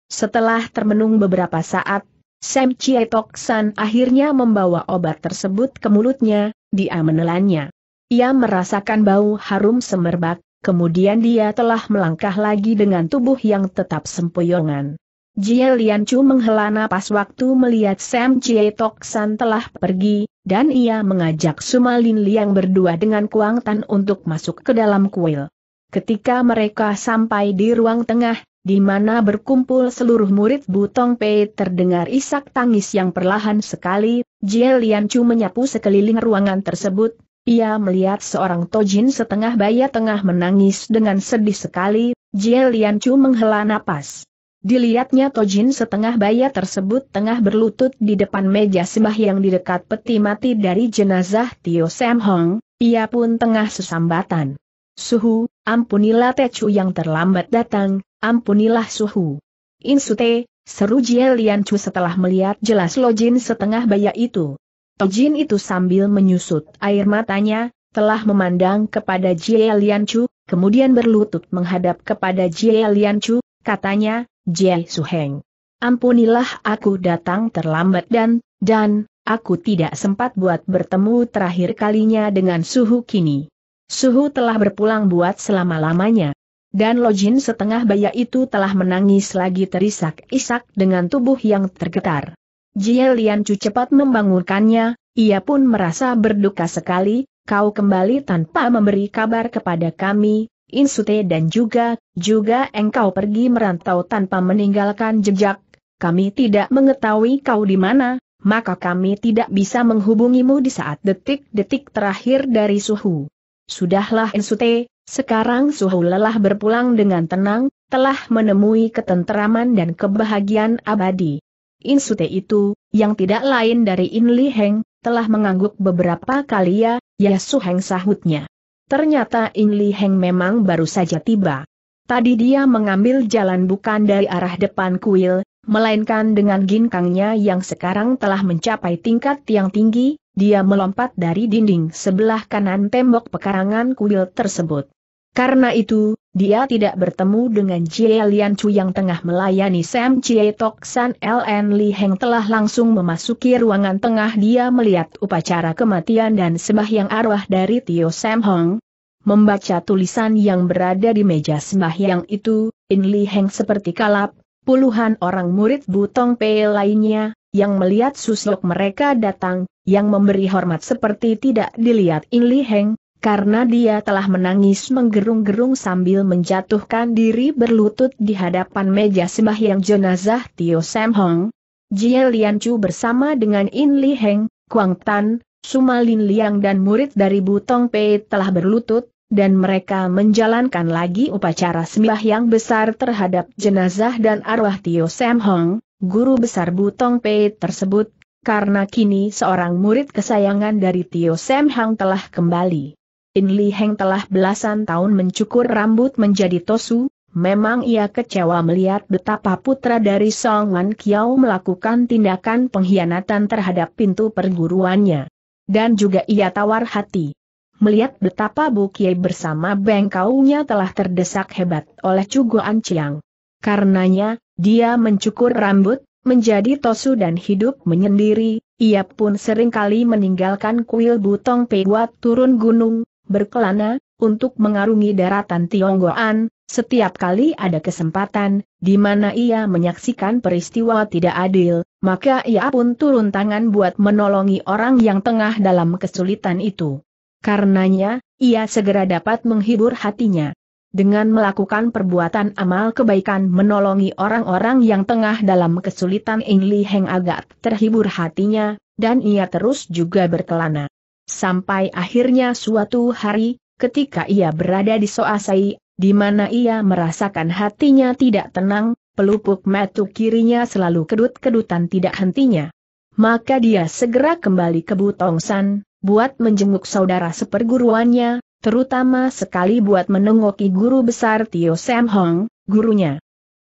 Setelah termenung beberapa saat, Sam Chie Tok San akhirnya membawa obat tersebut ke mulutnya, dia menelannya. Ia merasakan bau harum semerbak, kemudian dia telah melangkah lagi dengan tubuh yang tetap sempoyongan. Jie Lian Chu menghela napas waktu melihat Sam Chie Tok San telah pergi, dan ia mengajak Suma Lin Liang berdua dengan Kuang Tan untuk masuk ke dalam kuil. Ketika mereka sampai di ruang tengah, di mana berkumpul seluruh murid Butong Pei terdengar isak tangis yang perlahan sekali, Jie Lian Chu menyapu sekeliling ruangan tersebut, ia melihat seorang tojin setengah baya tengah menangis dengan sedih sekali, Jie Lian Chu menghela napas. Dilihatnya Tojin setengah baya tersebut tengah berlutut di depan meja sembah yang di dekat peti mati dari jenazah Tio Sam Hong, ia pun tengah sesambatan. Suhu, ampunilah Techu yang terlambat datang, ampunilah Suhu. Insute, seru Jie Lian Chu setelah melihat jelas Lojin setengah baya itu. Tojin itu sambil menyusut air matanya, telah memandang kepada Jie Lian Chu, kemudian berlutut menghadap kepada Jie Lian Chu, katanya, Jie Suheng. Ampunilah aku datang terlambat dan, dan, aku tidak sempat buat bertemu terakhir kalinya dengan suhu kini. Suhu telah berpulang buat selama-lamanya. Dan Lojin setengah baya itu telah menangis lagi terisak-isak dengan tubuh yang tergetar. Jie Lian Chu cepat membangunkannya, ia pun merasa berduka sekali, kau kembali tanpa memberi kabar kepada kami, Insute dan juga, juga engkau pergi merantau tanpa meninggalkan jejak, kami tidak mengetahui kau di mana, maka kami tidak bisa menghubungimu di saat detik-detik terakhir dari suhu. Sudahlah Insute, sekarang suhu lelah berpulang dengan tenang, telah menemui ketenteraman dan kebahagiaan abadi. Insute itu, yang tidak lain dari Inli Heng, telah mengangguk beberapa kali ya, ya Suheng sahutnya. Ternyata In Li Heng memang baru saja tiba. Tadi dia mengambil jalan bukan dari arah depan kuil, melainkan dengan ginkangnya yang sekarang telah mencapai tingkat yang tinggi, dia melompat dari dinding sebelah kanan tembok pekarangan kuil tersebut. Karena itu, dia tidak bertemu dengan Chie Lian Chu yang tengah melayani Sam Chie Tok San LN Li Heng telah langsung memasuki ruangan tengah dia melihat upacara kematian dan sembahyang arwah dari Tio Sam Hong. Membaca tulisan yang berada di meja sembahyang itu, In Li Heng seperti kalap, puluhan orang murid Butong Pei lainnya, yang melihat susuk mereka datang, yang memberi hormat seperti tidak dilihat In Li Heng, karena dia telah menangis menggerung-gerung sambil menjatuhkan diri berlutut di hadapan meja sembahyang jenazah Tio Sam Hong. Jie Lian Chu bersama dengan In Li Heng, Kuang Tan, Sumalin Liang dan murid dari Butong Pei telah berlutut, dan mereka menjalankan lagi upacara yang besar terhadap jenazah dan arwah Tio Sam Hong, guru besar Butong Pei tersebut, karena kini seorang murid kesayangan dari Tio Sam Hong telah kembali. In Li Heng telah belasan tahun mencukur rambut menjadi tosu, memang ia kecewa melihat betapa putra dari Song Wan Kiao melakukan tindakan pengkhianatan terhadap pintu perguruannya. Dan juga ia tawar hati. Melihat betapa Bu Kiai bersama bengkaunya telah terdesak hebat oleh Cugoan Chiang. Karenanya, dia mencukur rambut, menjadi tosu dan hidup menyendiri, ia pun seringkali meninggalkan kuil Butong Pei Wat turun gunung, berkelana, untuk mengarungi daratan Tionggoan, setiap kali ada kesempatan, di mana ia menyaksikan peristiwa tidak adil, maka ia pun turun tangan buat menolongi orang yang tengah dalam kesulitan itu. Karenanya, ia segera dapat menghibur hatinya. Dengan melakukan perbuatan amal kebaikan menolongi orang-orang yang tengah dalam kesulitan Ing Li Heng agak terhibur hatinya, dan ia terus juga berkelana. Sampai akhirnya suatu hari, ketika ia berada di Soasai, di mana ia merasakan hatinya tidak tenang, pelupuk metu kirinya selalu kedut-kedutan tidak hentinya. Maka dia segera kembali ke Butongsan, buat menjenguk saudara seperguruannya, terutama sekali buat menengoki guru besar Tio Sam Hong, gurunya.